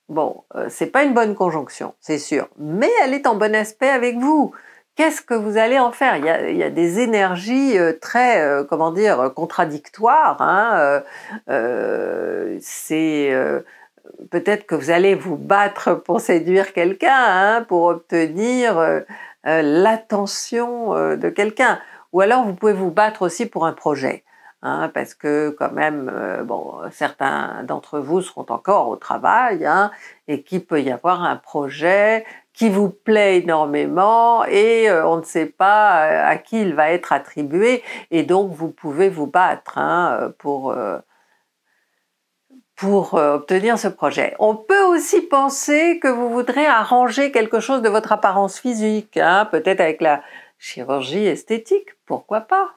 bon, c'est pas une bonne conjonction, c'est sûr, mais elle est en bon aspect avec vous qu'est-ce que vous allez en faire il y, a, des énergies euh, très, euh, comment dire, contradictoires. Hein, euh, c'est peut-être que vous allez vous battre pour séduire quelqu'un, hein, pour obtenir l'attention de quelqu'un. Ou alors vous pouvez vous battre aussi pour un projet. Hein, parce que quand même, bon, certains d'entre vous seront encore au travail, et qu'il peut y avoir un projet qui vous plaît énormément et euh, on ne sait pas euh, à qui il va être attribué et donc vous pouvez vous battre hein, euh, pour pour obtenir ce projet. On peut aussi penser que vous voudrez arranger quelque chose de votre apparence physique, hein, peut-être avec la chirurgie esthétique, pourquoi pas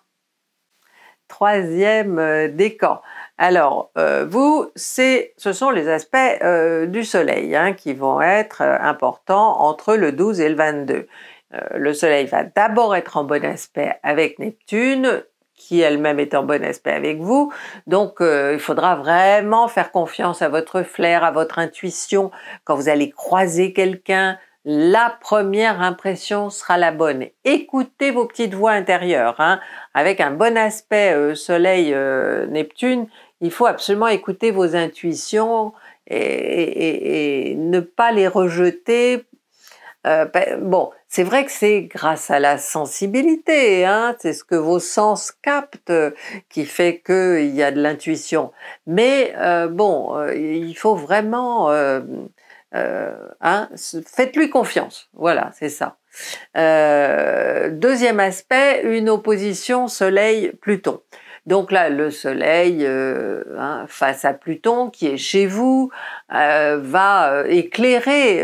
Troisième décan, alors, euh, vous, ce sont les aspects euh, du Soleil hein, qui vont être euh, importants entre le 12 et le 22. le Soleil va d'abord être en bon aspect avec Neptune, qui elle-même est en bon aspect avec vous. Donc, il faudra vraiment faire confiance à votre flair, à votre intuition. Quand vous allez croiser quelqu'un, la première impression sera la bonne. Écoutez vos petites voix intérieures. Hein. avec un bon aspect Soleil-Neptune, il faut absolument écouter vos intuitions et, ne pas les rejeter. Euh, ben, bon, c'est vrai que c'est grâce à la sensibilité, hein, c'est ce que vos sens captent qui fait qu'il y a de l'intuition. Mais euh, bon, euh, il faut vraiment... Hein, Faites-lui confiance, voilà, c'est ça. deuxième aspect, une opposition Soleil-Pluton. Donc là, le Soleil, euh, hein, face à Pluton, qui est chez vous, euh, va euh, éclairer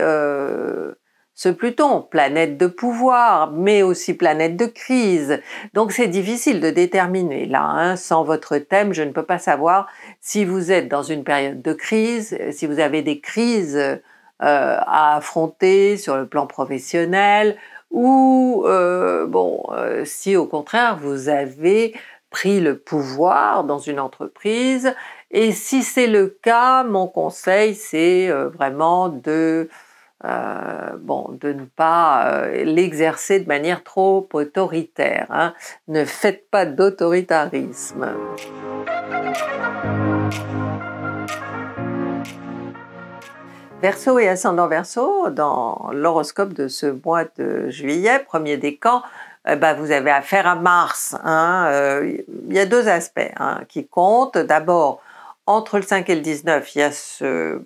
ce Pluton, planète de pouvoir, mais aussi planète de crise. Donc c'est difficile de déterminer. Là, hein, sans votre thème, je ne peux pas savoir si vous êtes dans une période de crise, si vous avez des crises à affronter sur le plan professionnel, ou bon, si au contraire vous avez pris le pouvoir dans une entreprise. Et si c'est le cas, mon conseil, c'est euh, vraiment de, euh, bon, de ne pas euh, l'exercer de manière trop autoritaire. Hein. Ne faites pas d'autoritarisme. Verseau et ascendant Verseau, dans l'horoscope de ce mois de juillet, premier décan, eh ben, vous avez affaire à Mars. il hein. euh, y a deux aspects hein, qui comptent. D'abord, entre le 5 et le 19, il y a ce,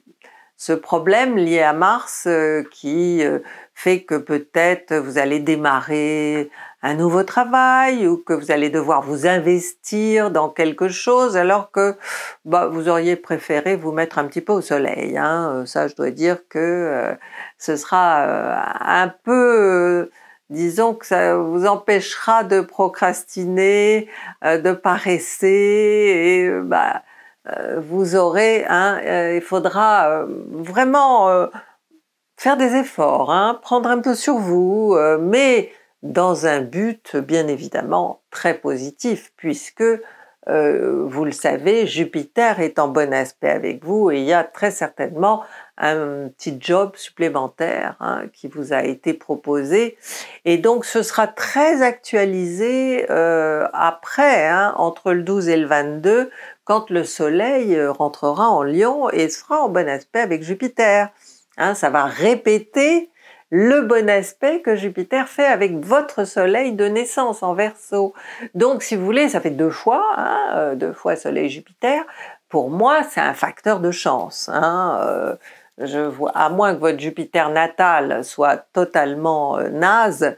problème lié à Mars euh, qui euh, fait que peut-être vous allez démarrer un nouveau travail ou que vous allez devoir vous investir dans quelque chose alors que bah, vous auriez préféré vous mettre un petit peu au soleil. Hein. Ça, je dois dire que ce sera un peu disons que ça vous empêchera de procrastiner, euh, de paresser et bah, euh, vous aurez, hein, euh, il faudra vraiment faire des efforts, hein, prendre un peu sur vous, mais dans un but bien évidemment très positif puisque euh, vous le savez, Jupiter est en bon aspect avec vous et il y a très certainement un petit job supplémentaire hein, qui vous a été proposé. Et donc ce sera très actualisé euh, après, hein, entre le 12 et le 22, quand le Soleil euh, rentrera en Lion et sera en bon aspect avec Jupiter. Hein, ça va répéter le bon aspect que Jupiter fait avec votre soleil de naissance en verso. Donc si vous voulez, ça fait deux fois, hein, euh, deux fois soleil-Jupiter. Pour moi, c'est un facteur de chance. Hein, euh, je vois, à moins que votre Jupiter natal soit totalement euh, naze,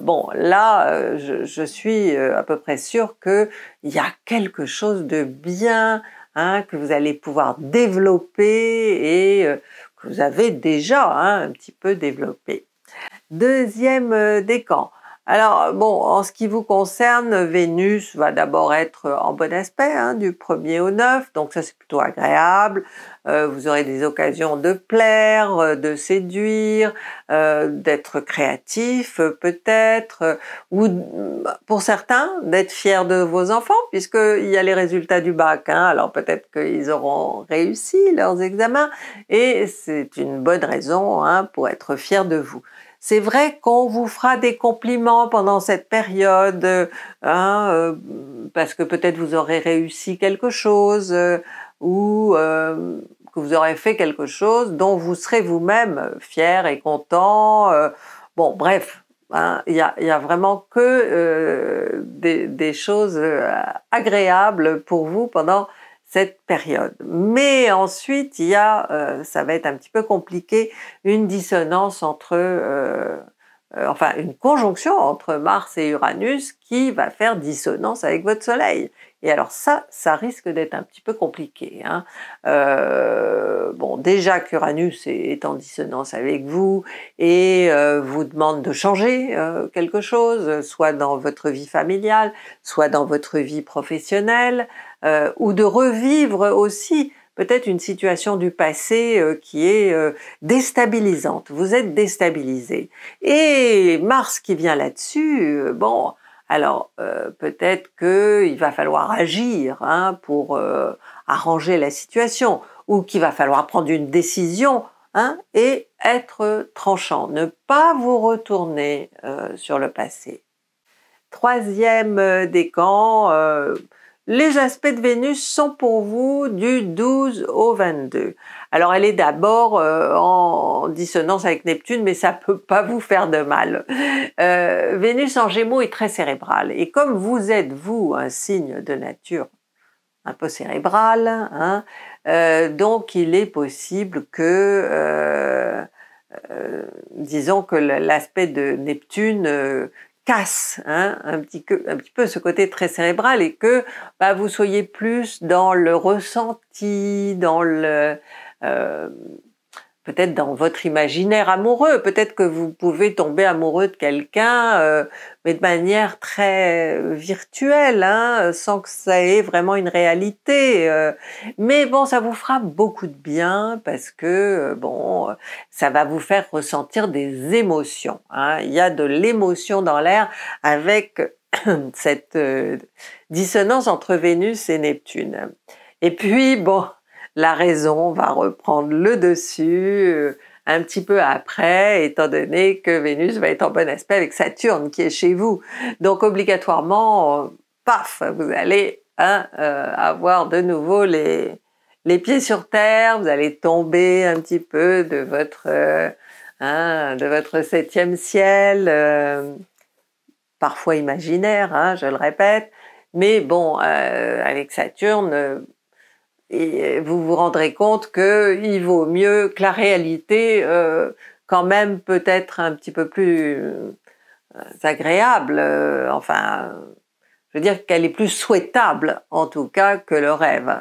bon, là, je, suis à peu près sûre qu'il y a quelque chose de bien hein, que vous allez pouvoir développer et vous avez déjà hein, un petit peu développé. Deuxième euh, décan, alors, bon, en ce qui vous concerne, Vénus va d'abord être en bon aspect, hein, du 1er au 9, donc ça c'est plutôt agréable. Euh, vous aurez des occasions de plaire, euh, de séduire, euh, d'être créatif peut-être, ou mm, pour certains, d'être fiers de vos enfants, puisqu'il y a les résultats du bac. Hein. alors peut-être qu'ils auront réussi leurs examens, et c'est une bonne raison hein, pour être fier de vous. C'est vrai qu'on vous fera des compliments pendant cette période, euh, hein, euh, parce que peut-être vous aurez réussi quelque chose euh, ou que vous aurez fait quelque chose dont vous serez vous-même fier et content. bon, bref, hein, il hein, n'y a, vraiment que des, choses agréables pour vous pendant cette période. Mais ensuite, il y a, euh, ça va être un petit peu compliqué, une dissonance entre, euh, euh, enfin, une conjonction entre Mars et Uranus qui va faire dissonance avec votre Soleil. Et alors ça, ça risque d'être un petit peu compliqué. Hein. bon, déjà qu'Uranus est en dissonance avec vous et vous demande de changer quelque chose, soit dans votre vie familiale, soit dans votre vie professionnelle. Euh, ou de revivre aussi peut-être une situation du passé euh, qui est euh, déstabilisante. Vous êtes déstabilisé. Et Mars qui vient là-dessus, bon, alors peut-être qu'il va falloir agir hein, pour arranger la situation, ou qu'il va falloir prendre une décision Hein, et être tranchant, ne pas vous retourner sur le passé. Troisième décan, les aspects de Vénus sont pour vous du 12 au 22. Alors elle est d'abord euh, en dissonance avec Neptune, mais ça peut pas vous faire de mal. Euh, Vénus en Gémeaux est très cérébrale et comme vous êtes vous un signe de nature un peu cérébrale, hein, euh, donc il est possible que disons que l'aspect de Neptune casse hein, un, petit un, petit peu ce côté très cérébral et que bah, vous soyez plus dans le ressenti, dans le... Euh, peut-être dans votre imaginaire amoureux, peut-être que vous pouvez tomber amoureux de quelqu'un, euh, mais de manière très euh, virtuelle, hein, euh, sans que ça ait vraiment une réalité. mais bon, ça vous fera beaucoup de bien parce que bon, ça va vous faire ressentir des émotions. Hein. Il y a de l'émotion dans l'air avec cette dissonance entre Vénus et Neptune. Et puis bon la raison va reprendre le dessus euh, un petit peu après, étant donné que Vénus va être en bon aspect avec Saturne qui est chez vous. Donc obligatoirement, euh, paf, vous allez hein, euh, avoir de nouveau les, les pieds sur terre, vous allez tomber un petit peu de votre, hein, de votre septième ciel, parfois imaginaire, hein, je le répète. Mais bon, avec Saturne, et vous vous rendrez compte qu'il vaut mieux que la réalité, euh, quand même peut-être un petit peu plus euh, agréable, euh, enfin, je veux dire qu'elle est plus souhaitable en tout cas que le rêve.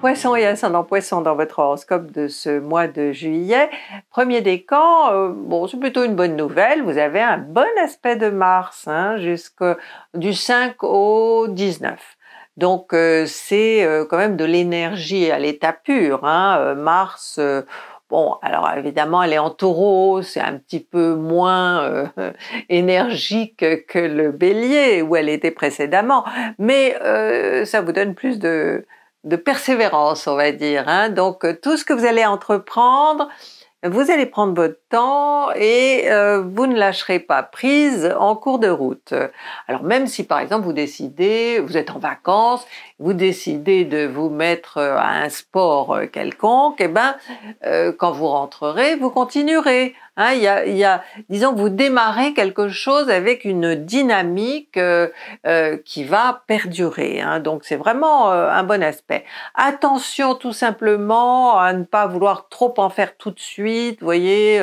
Poisson et ascendant poisson dans votre horoscope de ce mois de juillet. Premier décan, euh, bon, c'est plutôt une bonne nouvelle. Vous avez un bon aspect de Mars, hein, jusqu'au du 5 au 19. Donc euh, c'est euh, quand même de l'énergie à l'état pur. Hein. Mars, Bon, alors évidemment, elle est en taureau, c'est un petit peu moins énergique que le bélier où elle était précédemment, mais ça vous donne plus de, de persévérance, on va dire. Hein. Donc euh, tout ce que vous allez entreprendre, vous allez prendre votre temps et euh, vous ne lâcherez pas prise en cours de route. Alors même si par exemple vous décidez, vous êtes en vacances, vous décidez de vous mettre euh, à un sport euh, quelconque, eh ben quand vous rentrerez, vous continuerez. Hein. Il y, a, disons que vous démarrez quelque chose avec une dynamique qui va perdurer. Hein. donc c'est vraiment un bon aspect. Attention tout simplement à ne pas vouloir trop en faire tout de suite. Vous voyez,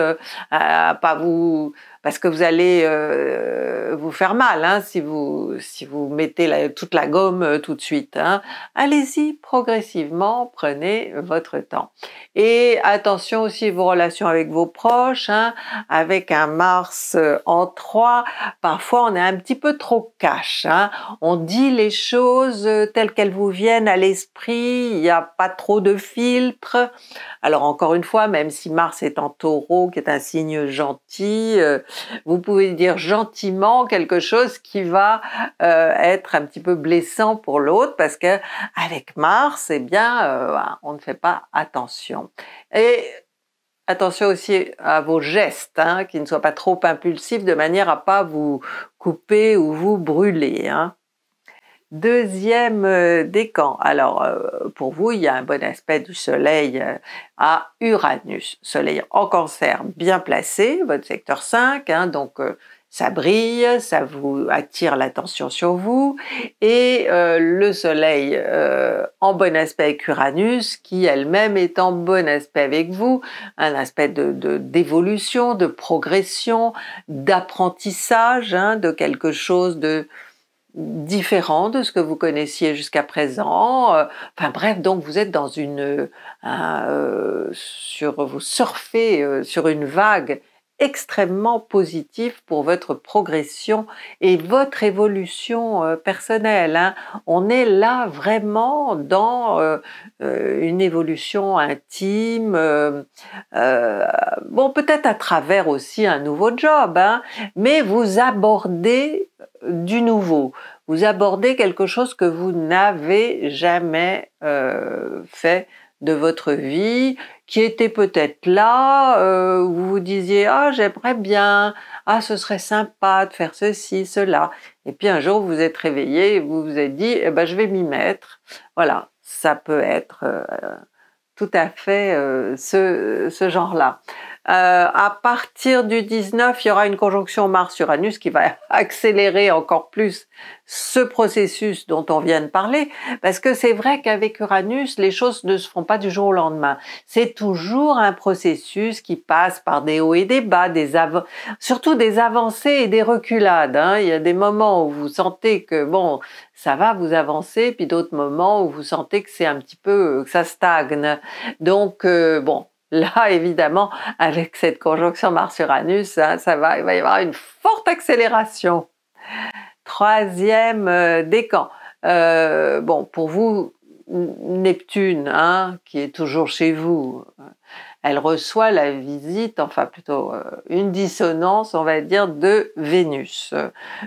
euh, pas vous parce que vous allez euh, vous faire mal hein, si vous si vous mettez toute la gomme euh, tout de suite. Hein. Allez-y progressivement, prenez votre temps. Et attention aussi vos relations avec vos proches, hein. avec un Mars euh, en 3, parfois on est un petit peu trop cash. On dit les choses telles qu'elles vous viennent à l'esprit, il n'y a pas trop de filtres. Alors encore une fois, même si Mars est en taureau, qui est un signe gentil, vous pouvez dire gentiment quelque chose qui va euh, être un petit peu blessant pour l'autre parce que avec Mars, eh bien, euh, on ne fait pas attention. Et attention aussi à vos gestes, hein, qui ne soient pas trop impulsifs de manière à pas vous couper ou vous brûler. Hein. Deuxième euh, décan. Alors, euh, pour vous, il y a un bon aspect du Soleil euh, à Uranus. Soleil en cancer bien placé, votre secteur 5, hein, donc ça brille, ça vous attire l'attention sur vous, et le Soleil en bon aspect avec Uranus, qui elle-même est en bon aspect avec vous, un aspect de d'évolution, de, progression, d'apprentissage, hein, de quelque chose de différent de ce que vous connaissiez jusqu'à présent. Euh, enfin bref, donc vous êtes dans une, euh, euh, sur, vous surfez sur une vague extrêmement positif pour votre progression et votre évolution euh, personnelle. Hein. On est là vraiment dans euh, euh, une évolution intime, bon peut-être à travers aussi un nouveau job, hein, mais vous abordez du nouveau. Vous abordez quelque chose que vous n'avez jamais fait de votre vie, qui était peut-être là, euh, vous vous disiez ah j'aimerais bien, ah ce serait sympa de faire ceci, cela, et puis un jour vous êtes réveillé et vous vous êtes dit eh ben je vais m'y mettre, voilà, ça peut être euh, tout à fait euh, ce, ce genre-là. Euh, à partir du 19, il y aura une conjonction Mars-Uranus qui va accélérer encore plus ce processus dont on vient de parler, parce que c'est vrai qu'avec Uranus, les choses ne se font pas du jour au lendemain. C'est toujours un processus qui passe par des hauts et des bas, surtout des avancées et des reculades. Hein. Il y a des moments où vous sentez que bon, ça va vous avancer, puis d'autres moments où vous sentez que c'est un petit peu que ça stagne. Donc euh, bon, Là, évidemment, avec cette conjonction Mars-Uranus, hein, ça va, il va y avoir une forte accélération. Troisième euh, décan. Euh, bon, pour vous, Neptune, hein, qui est toujours chez vous, euh, elle reçoit la visite, enfin plutôt une dissonance, on va dire, de Vénus.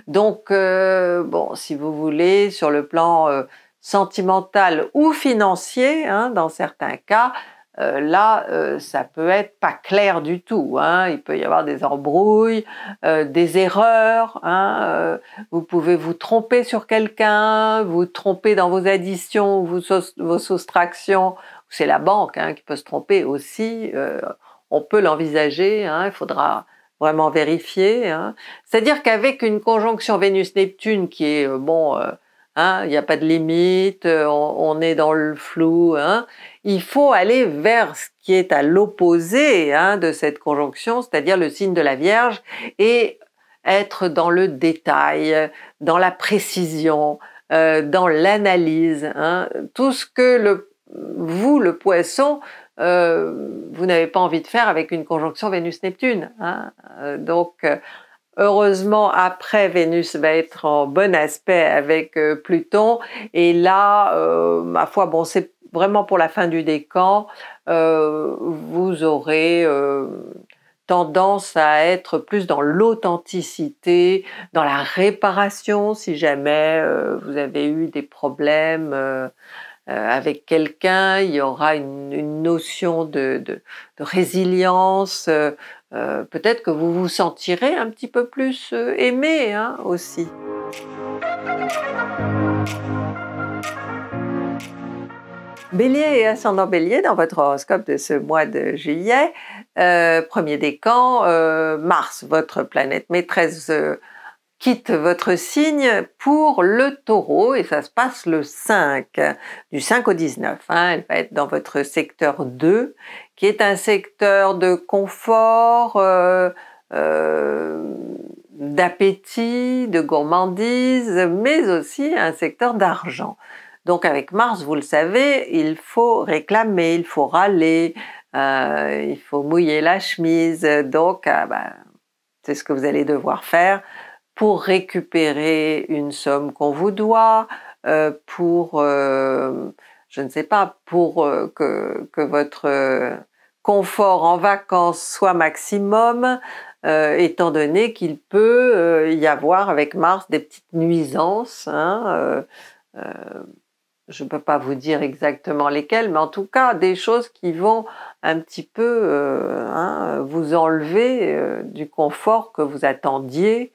Donc, bon, si vous voulez, sur le plan sentimental ou financier, hein, dans certains cas, euh, là, euh, ça peut être pas clair du tout. Hein. Il peut y avoir des embrouilles, euh, des erreurs. Hein. vous pouvez vous tromper sur quelqu'un, vous tromper dans vos additions, vos, soustractions. C'est la banque hein, qui peut se tromper aussi. on peut l'envisager. il faudra vraiment vérifier. C'est-à-dire qu'avec une conjonction Vénus-Neptune qui est bon, il n'y a pas de limite, on, est dans le flou. Hein, il faut aller vers ce qui est à l'opposé hein, de cette conjonction, c'est-à-dire le signe de la Vierge, et être dans le détail, dans la précision, euh, dans l'analyse. Hein. Tout ce que vous, le poisson, euh, vous n'avez pas envie de faire avec une conjonction Vénus-Neptune. Hein. Euh, donc, Heureusement, après, Vénus va être en bon aspect avec Pluton. Et là, ma foi, bon, c'est vraiment pour la fin du décan, euh, vous aurez euh, tendance à être plus dans l'authenticité, dans la réparation si jamais euh, vous avez eu des problèmes avec quelqu'un, il y aura une, notion de, résilience, peut-être que vous vous sentirez un petit peu plus aimé hein, aussi. Bélier et hein, ascendant Bélier dans votre horoscope de ce mois de juillet, euh, premier décan, euh, Mars, votre planète maîtresse, euh, quitte votre signe pour le taureau et ça se passe le 5, du 5 au 19. Hein. elle va être dans votre secteur 2, qui est un secteur de confort, euh, d'appétit, de gourmandise, mais aussi un secteur d'argent. Donc avec Mars, vous le savez, il faut réclamer, il faut râler, euh, il faut mouiller la chemise. Donc ah ben, c'est ce que vous allez devoir faire pour récupérer une somme qu'on vous doit, euh, pour, euh, je ne sais pas, pour que, votre confort en vacances soit maximum, étant donné qu'il peut y avoir avec Mars des petites nuisances. Hein, je ne peux pas vous dire exactement lesquelles, mais en tout cas des choses qui vont un petit peu euh, hein, vous enlever euh, du confort que vous attendiez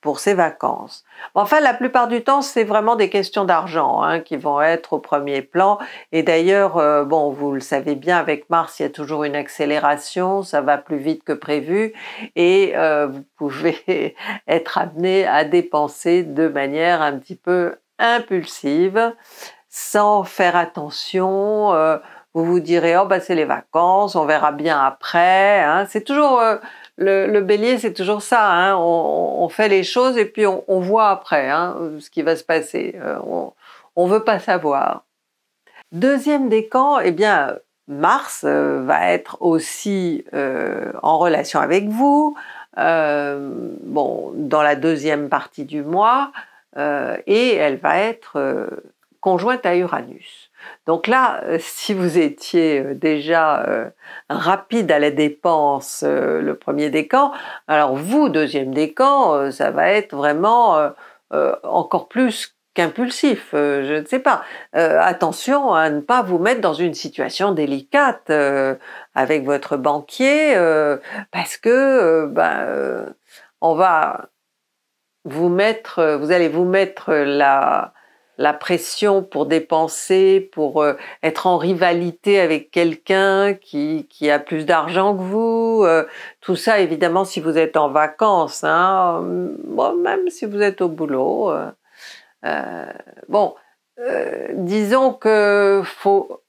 pour ces vacances. Enfin, la plupart du temps, c'est vraiment des questions d'argent hein, qui vont être au premier plan. Et d'ailleurs, euh, bon, vous le savez bien, avec Mars, il y a toujours une accélération, ça va plus vite que prévu, et vous pouvez être amené à dépenser de manière un petit peu impulsive sans faire attention. Euh, vous vous direz, oh bah c'est les vacances, on verra bien après. Hein. C'est toujours euh, le, bélier, c'est toujours ça. Hein. On, fait les choses et puis on, voit après hein, ce qui va se passer. Euh, on ne veut pas savoir. Deuxième décan, eh bien Mars va être aussi en relation avec vous. bon, dans la deuxième partie du mois, et elle va être conjointe à Uranus. Donc là, euh, si vous étiez euh, déjà euh, rapide à la dépense, le premier décan, alors vous, deuxième décan, camps, ça va être vraiment encore plus qu'impulsif, je ne sais pas. attention à ne pas vous mettre dans une situation délicate avec votre banquier, parce que ben, on va vous mettre, vous allez vous mettre la la pression pour dépenser, pour euh, être en rivalité avec quelqu'un qui, a plus d'argent que vous. Euh, tout ça, évidemment, si vous êtes en vacances, hein, euh, même si vous êtes au boulot. bon, disons que faut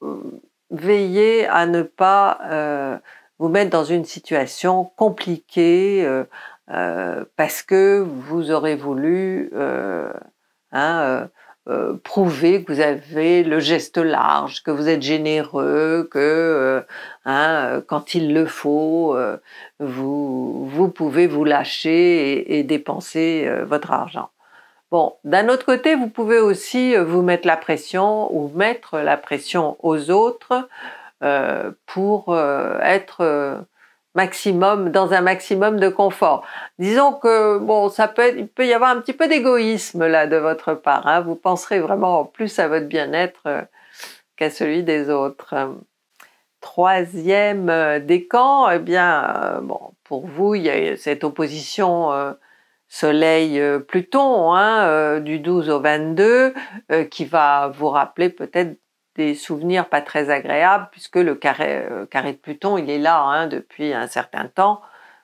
veiller à ne pas vous mettre dans une situation compliquée parce que vous aurez voulu hein, euh, prouver que vous avez le geste large, que vous êtes généreux, que euh, hein, quand il le faut, euh, vous, vous pouvez vous lâcher et dépenser votre argent. Bon, d'un autre côté, vous pouvez aussi vous mettre la pression ou mettre la pression aux autres pour être maximum, dans un maximum de confort. Disons que bon, ça peut, il peut y avoir un petit peu d'égoïsme là de votre part. Hein. Vous penserez vraiment plus à votre bien-être euh, qu'à celui des autres. Troisième euh, décan, eh bien, euh, bon, pour vous, il y a cette opposition Soleil-Pluton hein, du 12 au 22 qui va vous rappeler peut-être des souvenirs pas très agréables, puisque le carré, euh, de Pluton, il est là hein, depuis un certain temps,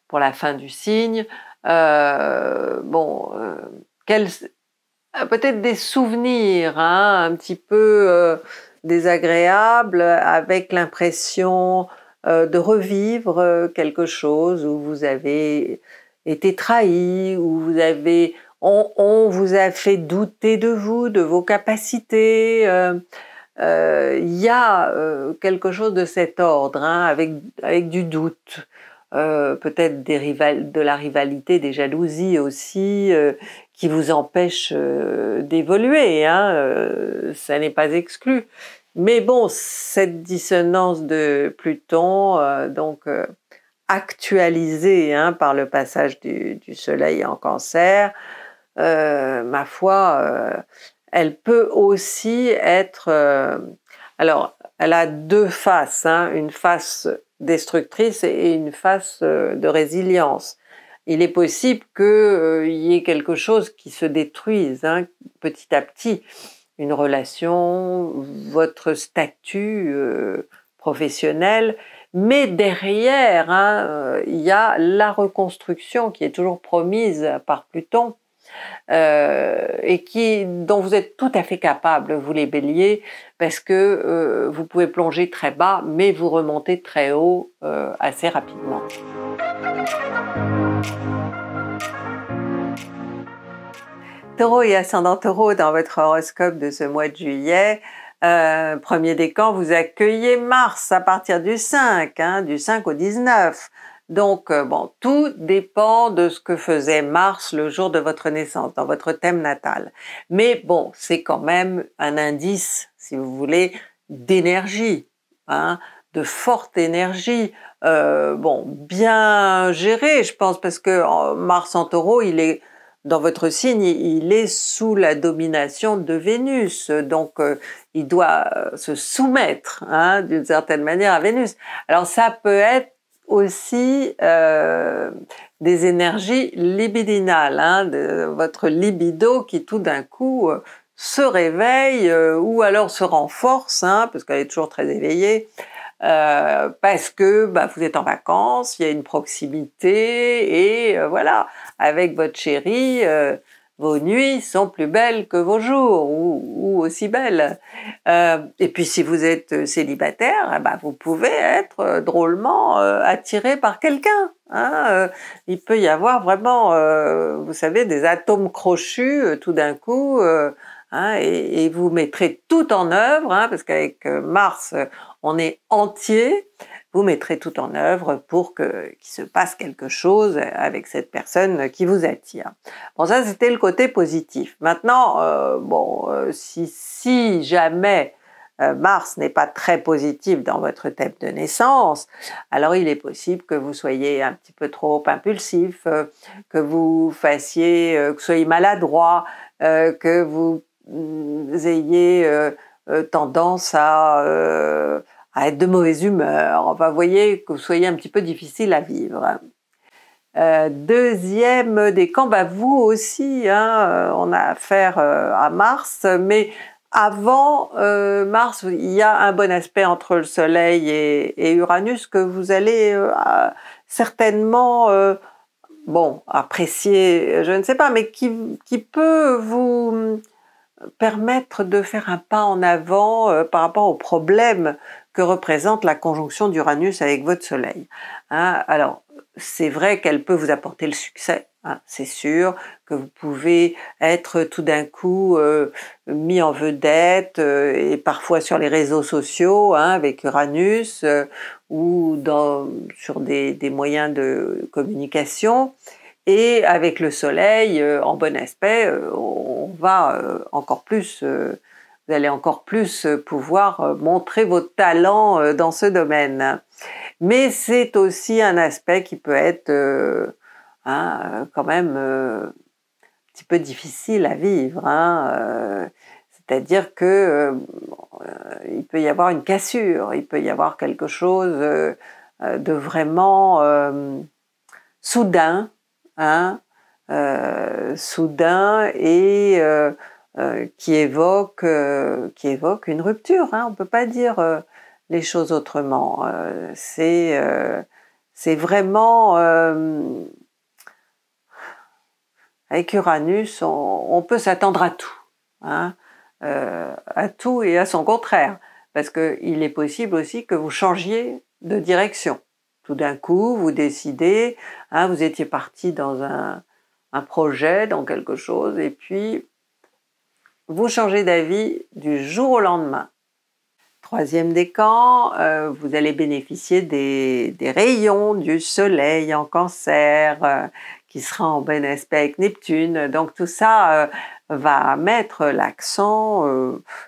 pour la fin du signe. Euh, bon, euh, peut-être des souvenirs hein, un petit peu désagréables, avec l'impression de revivre quelque chose où vous avez été trahi, où vous avez... on vous a fait douter de vous, de vos capacités il euh, y a euh, quelque chose de cet ordre, hein, avec, avec du doute, euh, peut-être de la rivalité, des jalousies aussi, qui vous empêchent d'évoluer. Hein, ça n'est pas exclu. Mais bon, cette dissonance de Pluton, donc actualisée hein, par le passage du Soleil en Cancer, ma foi, elle peut aussi être... Euh, alors, elle a deux faces, hein, une face destructrice et une face euh, de résilience. Il est possible qu'il euh, y ait quelque chose qui se détruise hein, petit à petit, une relation, votre statut professionnel, mais derrière, il hein, y a la reconstruction qui est toujours promise par Pluton euh, et qui dont vous êtes tout à fait capable, vous les béliers, parce que euh, vous pouvez plonger très bas, mais vous remontez très haut euh, assez rapidement. Taureau et ascendant taureau dans votre horoscope de ce mois de juillet, euh, premier décan, vous accueillez Mars à partir du 5, hein, du 5 au 19. Donc, euh, bon, tout dépend de ce que faisait Mars le jour de votre naissance, dans votre thème natal. Mais bon, c'est quand même un indice, si vous voulez, d'énergie, hein, de forte énergie, euh, bon, bien gérée, je pense, parce que Mars en taureau, il est dans votre signe, il est sous la domination de Vénus, donc euh, il doit se soumettre hein, d'une certaine manière à Vénus. Alors ça peut être aussi euh, des énergies libidinales, hein, votre libido qui tout d'un coup euh, se réveille euh, ou alors se renforce, hein, parce qu'elle est toujours très éveillée, parce que bah, vous êtes en vacances, il y a une proximité et voilà, avec votre chérie vos nuits sont plus belles que vos jours ou, aussi belles. Euh, et puis si vous êtes célibataire, eh ben, vous pouvez être drôlement euh, attiré par quelqu'un. Hein. Euh, il peut y avoir vraiment, vous savez, des atomes crochus tout d'un coup. Hein, et, vous mettrez tout en œuvre, hein, parce qu'avec Mars, on est entier, vous mettrez tout en œuvre pour que qu'il se passe quelque chose avec cette personne qui vous attire. Bon, ça c'était le côté positif. Maintenant, euh, bon, euh, si, si jamais euh, Mars n'est pas très positif dans votre thème de naissance, alors il est possible que vous soyez un petit peu trop impulsif, que vous fassiez, que soyez maladroit, que vous mm, ayez tendance à à être de mauvaise humeur. Enfin, vous voyez que vous soyez un petit peu difficile à vivre. Euh, deuxième décan, bah vous aussi, hein, euh, on a affaire euh, à Mars, mais avant Mars, il y a un bon aspect entre le Soleil et, Uranus que vous allez certainement, bon, apprécier, je ne sais pas, mais qui, peut vous permettre de faire un pas en avant par rapport aux problèmes que représente la conjonction d'Uranus avec votre Soleil. Hein alors, c'est vrai qu'elle peut vous apporter le succès, hein, c'est sûr, que vous pouvez être tout d'un coup euh, mis en vedette euh, et parfois sur les réseaux sociaux hein, avec Uranus euh, ou dans, sur des, des, moyens de communication. Et avec le soleil en bon aspect, on va encore plus vous allez encore plus euh, pouvoir euh, montrer vos talents euh, dans ce domaine. Mais c'est aussi un aspect qui peut être hein, quand même un petit peu difficile à vivre. Hein, c'est-à-dire que il peut y avoir une cassure, il peut y avoir quelque chose de vraiment soudain, hein, soudain et euh, qui évoque euh, qui évoque une rupture. Hein. On peut pas dire euh, les choses autrement. c'est c'est vraiment avec Uranus, on, peut s'attendre à tout, hein, à tout et à son contraire, parce que il est possible aussi que vous changiez de direction. Tout d'un coup, vous décidez, hein, vous étiez parti dans un, un projet, dans quelque chose, et puis vous changez d'avis du jour au lendemain. Troisième décan, euh, vous allez bénéficier des, rayons du soleil en cancer euh, qui sera en bon aspect avec Neptune. Donc tout ça euh, va mettre l'accent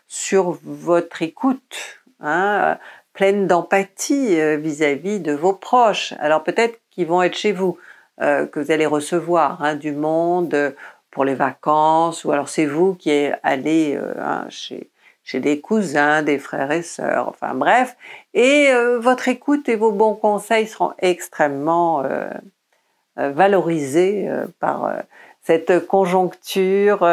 sur votre écoute, hein, pleine d'empathie vis-à-vis de vos proches. Alors peut-être qu'ils vont être chez vous, que vous allez recevoir hein, du monde pour les vacances, ou alors c'est vous qui allez euh, hein, chez, chez des cousins, des frères et sœurs, enfin bref. Et euh, votre écoute et vos bons conseils seront extrêmement euh, valorisés par cette conjoncture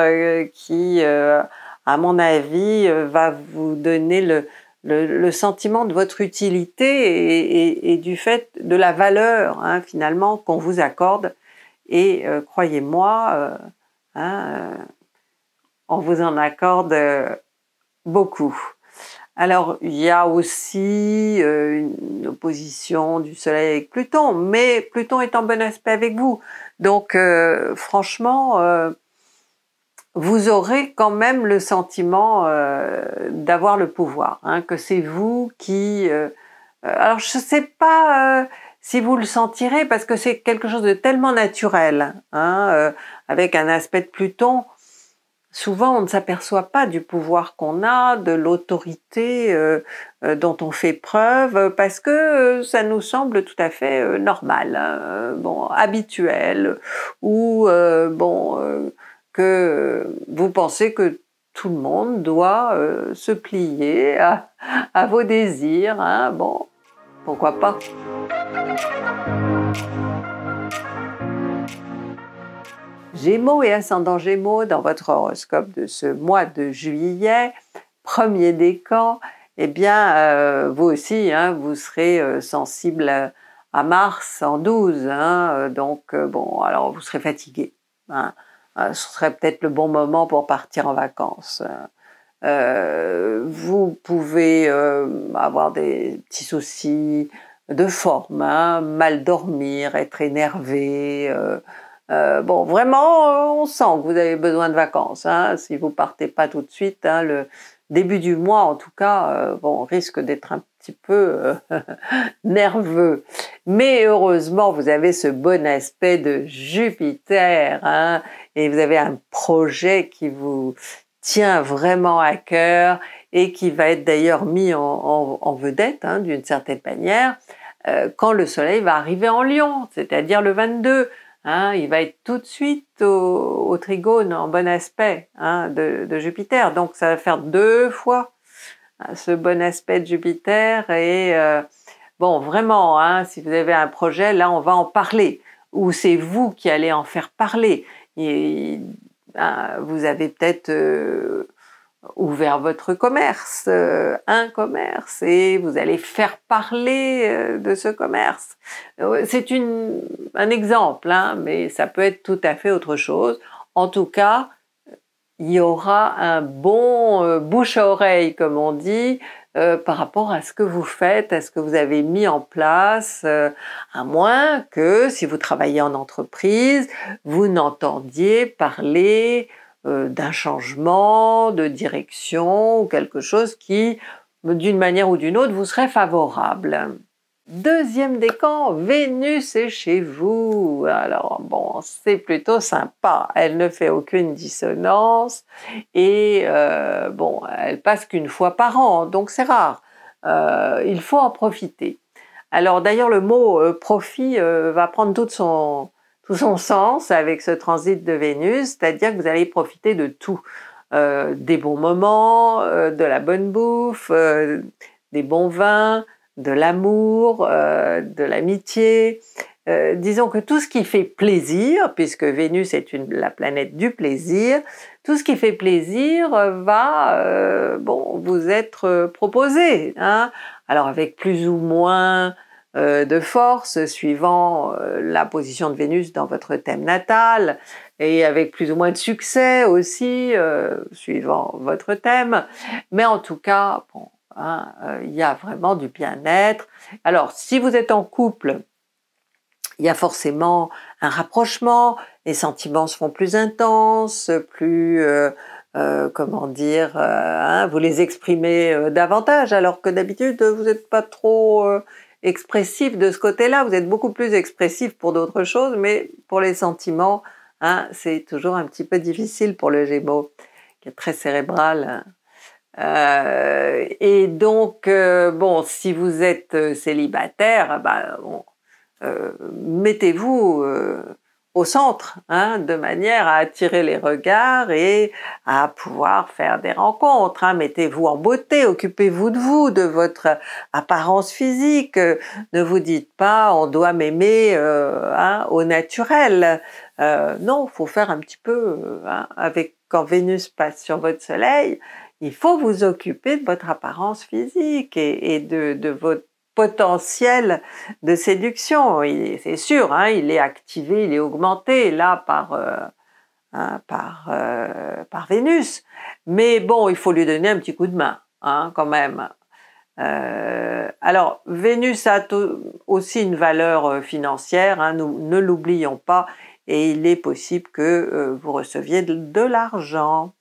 qui, à mon avis, va vous donner le, le, le, sentiment de votre utilité et, et, du fait de la valeur hein, finalement qu'on vous accorde. Et croyez-moi, Hein, euh, on vous en accorde euh, beaucoup. Alors, il y a aussi euh, une opposition du Soleil avec Pluton, mais Pluton est en bon aspect avec vous. Donc, franchement, vous aurez quand même le sentiment d'avoir le pouvoir, hein, que c'est vous qui... alors, je ne sais pas si vous le sentirez, parce que c'est quelque chose de tellement naturel. Hein, avec un aspect de Pluton, souvent on ne s'aperçoit pas du pouvoir qu'on a, de l'autorité euh, euh, dont on fait preuve, euh, parce que ça nous semble tout à fait normal, hein, bon, habituel, ou bon, que vous pensez que tout le monde doit se plier à, vos désirs, hein, bon, pourquoi pas. Gémeaux et ascendant Gémeaux dans votre horoscope de ce mois de juillet, premier décan, eh bien, euh, vous aussi, hein, vous serez euh, sensible euh, à, Mars en 12. Hein, donc, bon, alors vous serez fatigué. Hein. ce serait peut-être le bon moment pour partir en vacances. vous pouvez avoir des petits soucis de forme, mal dormir, être énervé euh, bon, vraiment, euh, on sent que vous avez besoin de vacances. Hein. si vous partez pas tout de suite, hein, le début du mois, en tout cas, euh, on risque d'être un petit peu nerveux. Mais heureusement, vous avez ce bon aspect de Jupiter, hein, et vous avez un projet qui vous tient vraiment à cœur et qui va être d'ailleurs mis en, vedette d'une certaine manière quand le Soleil va arriver en Lyon, c'est-à-dire le 22. Hein, il va être tout de suite au, trigone en bon aspect hein, de, de, Jupiter. Donc ça va faire deux fois hein, ce bon aspect de Jupiter. Et euh, bon, vraiment, hein, si vous avez un projet, là on va en parler. Ou c'est vous qui allez en faire parler. Et, vous avez peut-être... Euh, ouvert votre commerce, euh, un commerce, et vous allez faire parler euh, de ce commerce. Euh, c'est un exemple, hein, mais ça peut être tout à fait autre chose. En tout cas, il y aura un bon bouche à oreille, comme on dit, par rapport à ce que vous faites, à ce que vous avez mis en place, à moins que si vous travaillez en entreprise, vous n'entendiez parler euh, d'un changement de direction ou quelque chose qui, d'une manière ou d'une autre, vous serait favorable. Deuxième décan, Vénus est chez vous. Alors bon, c'est plutôt sympa. Elle ne fait aucune dissonance et euh, bon, elle passe qu'une fois par an, donc c'est rare. Euh, il faut en profiter. Alors d'ailleurs, le mot profit va prendre toute son, son sens avec ce transit de Vénus, c'est-à-dire que vous allez profiter de tout. Euh, des bons moments, euh, de la bonne bouffe, euh, des bons vins, de l'amour, de l'amitié. disons que tout ce qui fait plaisir, puisque Vénus est la planète du plaisir, tout ce qui fait plaisir va bon, vous être proposé. Hein. Alors avec plus ou moins euh, de force suivant euh, la position de Vénus dans votre thème natal et avec plus ou moins de succès aussi euh, suivant votre thème. Mais en tout cas, hein, il y a vraiment du bien-être. Alors, si vous êtes en couple, il y a forcément un rapprochement, les sentiments seront plus intenses, plus comment dire, hein, vous les exprimez davantage, alors que d'habitude vous n'êtes pas trop expressif de ce côté-là. Vous êtes beaucoup plus expressif pour d'autres choses, mais pour les sentiments, hein, c'est toujours un petit peu difficile pour le Gémeaux, qui est très cérébral. Euh, et donc, euh, bon, si vous êtes euh, célibataire, bah, mettez-vous centre, hein, de manière à attirer les regards et à pouvoir faire des rencontres. Hein. Mettez-vous en beauté, occupez-vous de vous, de votre apparence physique. Euh, ne vous dites pas on doit m'aimer euh, hein, au naturel. Euh, non, faut faire un petit peu euh, avec quand Vénus passe sur votre Soleil. Il faut vous occuper de votre apparence physique et, de votre potentiel de séduction. C'est sûr, hein, il est activé, il est augmenté là euh, hein, euh, par, Vénus. Mais bon, il faut lui donner un petit coup de main hein, quand même. Euh, alors, Vénus a aussi une valeur financière, nous, ne l'oublions pas, et il est possible que vous receviez de l'argent.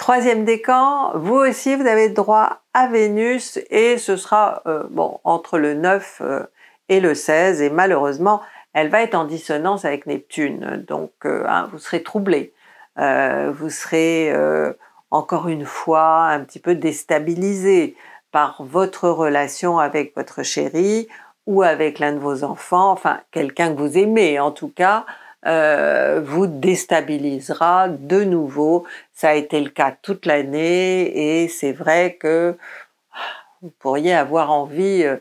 Troisième décan, vous aussi, vous avez droit à Vénus et ce sera euh, bon entre le 9 euh, et le 16 et malheureusement, elle va être en dissonance avec Neptune. Donc, euh, hein, vous serez troublé, vous serez encore une fois un petit peu déstabilisé par votre relation avec votre chéri ou avec l'un de vos enfants, enfin quelqu'un que vous aimez en tout cas, euh, vous déstabilisera de nouveau. Ça a été le cas toute l'année et c'est vrai que ah, vous pourriez avoir envie euh,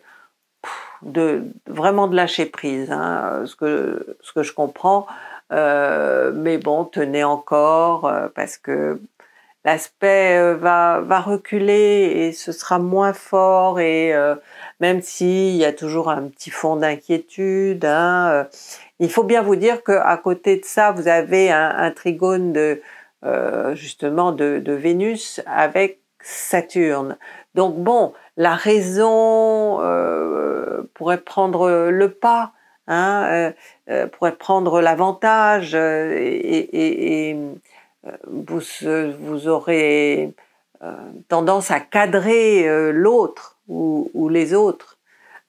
de vraiment de lâcher prise, hein, ce, que, ce que je comprends. Euh, mais bon, tenez encore parce que l'aspect va, va reculer et ce sera moins fort et même s'il y a toujours un petit fond d'inquiétude. Hein, euh, il faut bien vous dire qu'à côté de ça, vous avez un, trigone de euh, justement de, Vénus avec Saturne. Donc bon, la raison euh, pourrait prendre le pas, hein, pourrait prendre l'avantage et, vous aurez tendance à cadrer l'autre ou, les autres.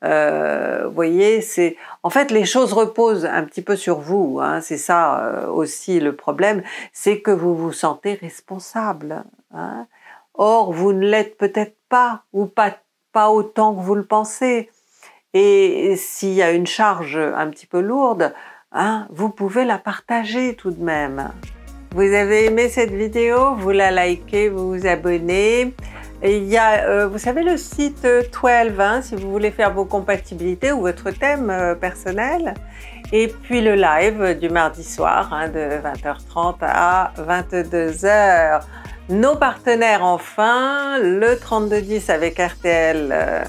Euh, voyez, c'est en fait les choses reposent un petit peu sur vous. Hein. c'est ça euh, aussi le problème, c'est que vous vous sentez responsable. Hein. Or, vous ne l'êtes peut-être pas ou pas autant que vous le pensez. Et s'il y a une charge un petit peu lourde, hein, vous pouvez la partager tout de même. Vous avez aimé cette vidéo, vous la likez, vous vous abonnez il y a, euh, vous savez, le site 12, hein, si vous voulez faire vos compatibilités ou votre thème euh, personnel. Et puis le live du mardi soir hein, de 20h30 à 22h. Nos partenaires enfin, le 3210 avec RTL euh,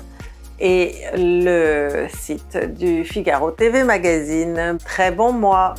et le site du Figaro TV Magazine. Très bon mois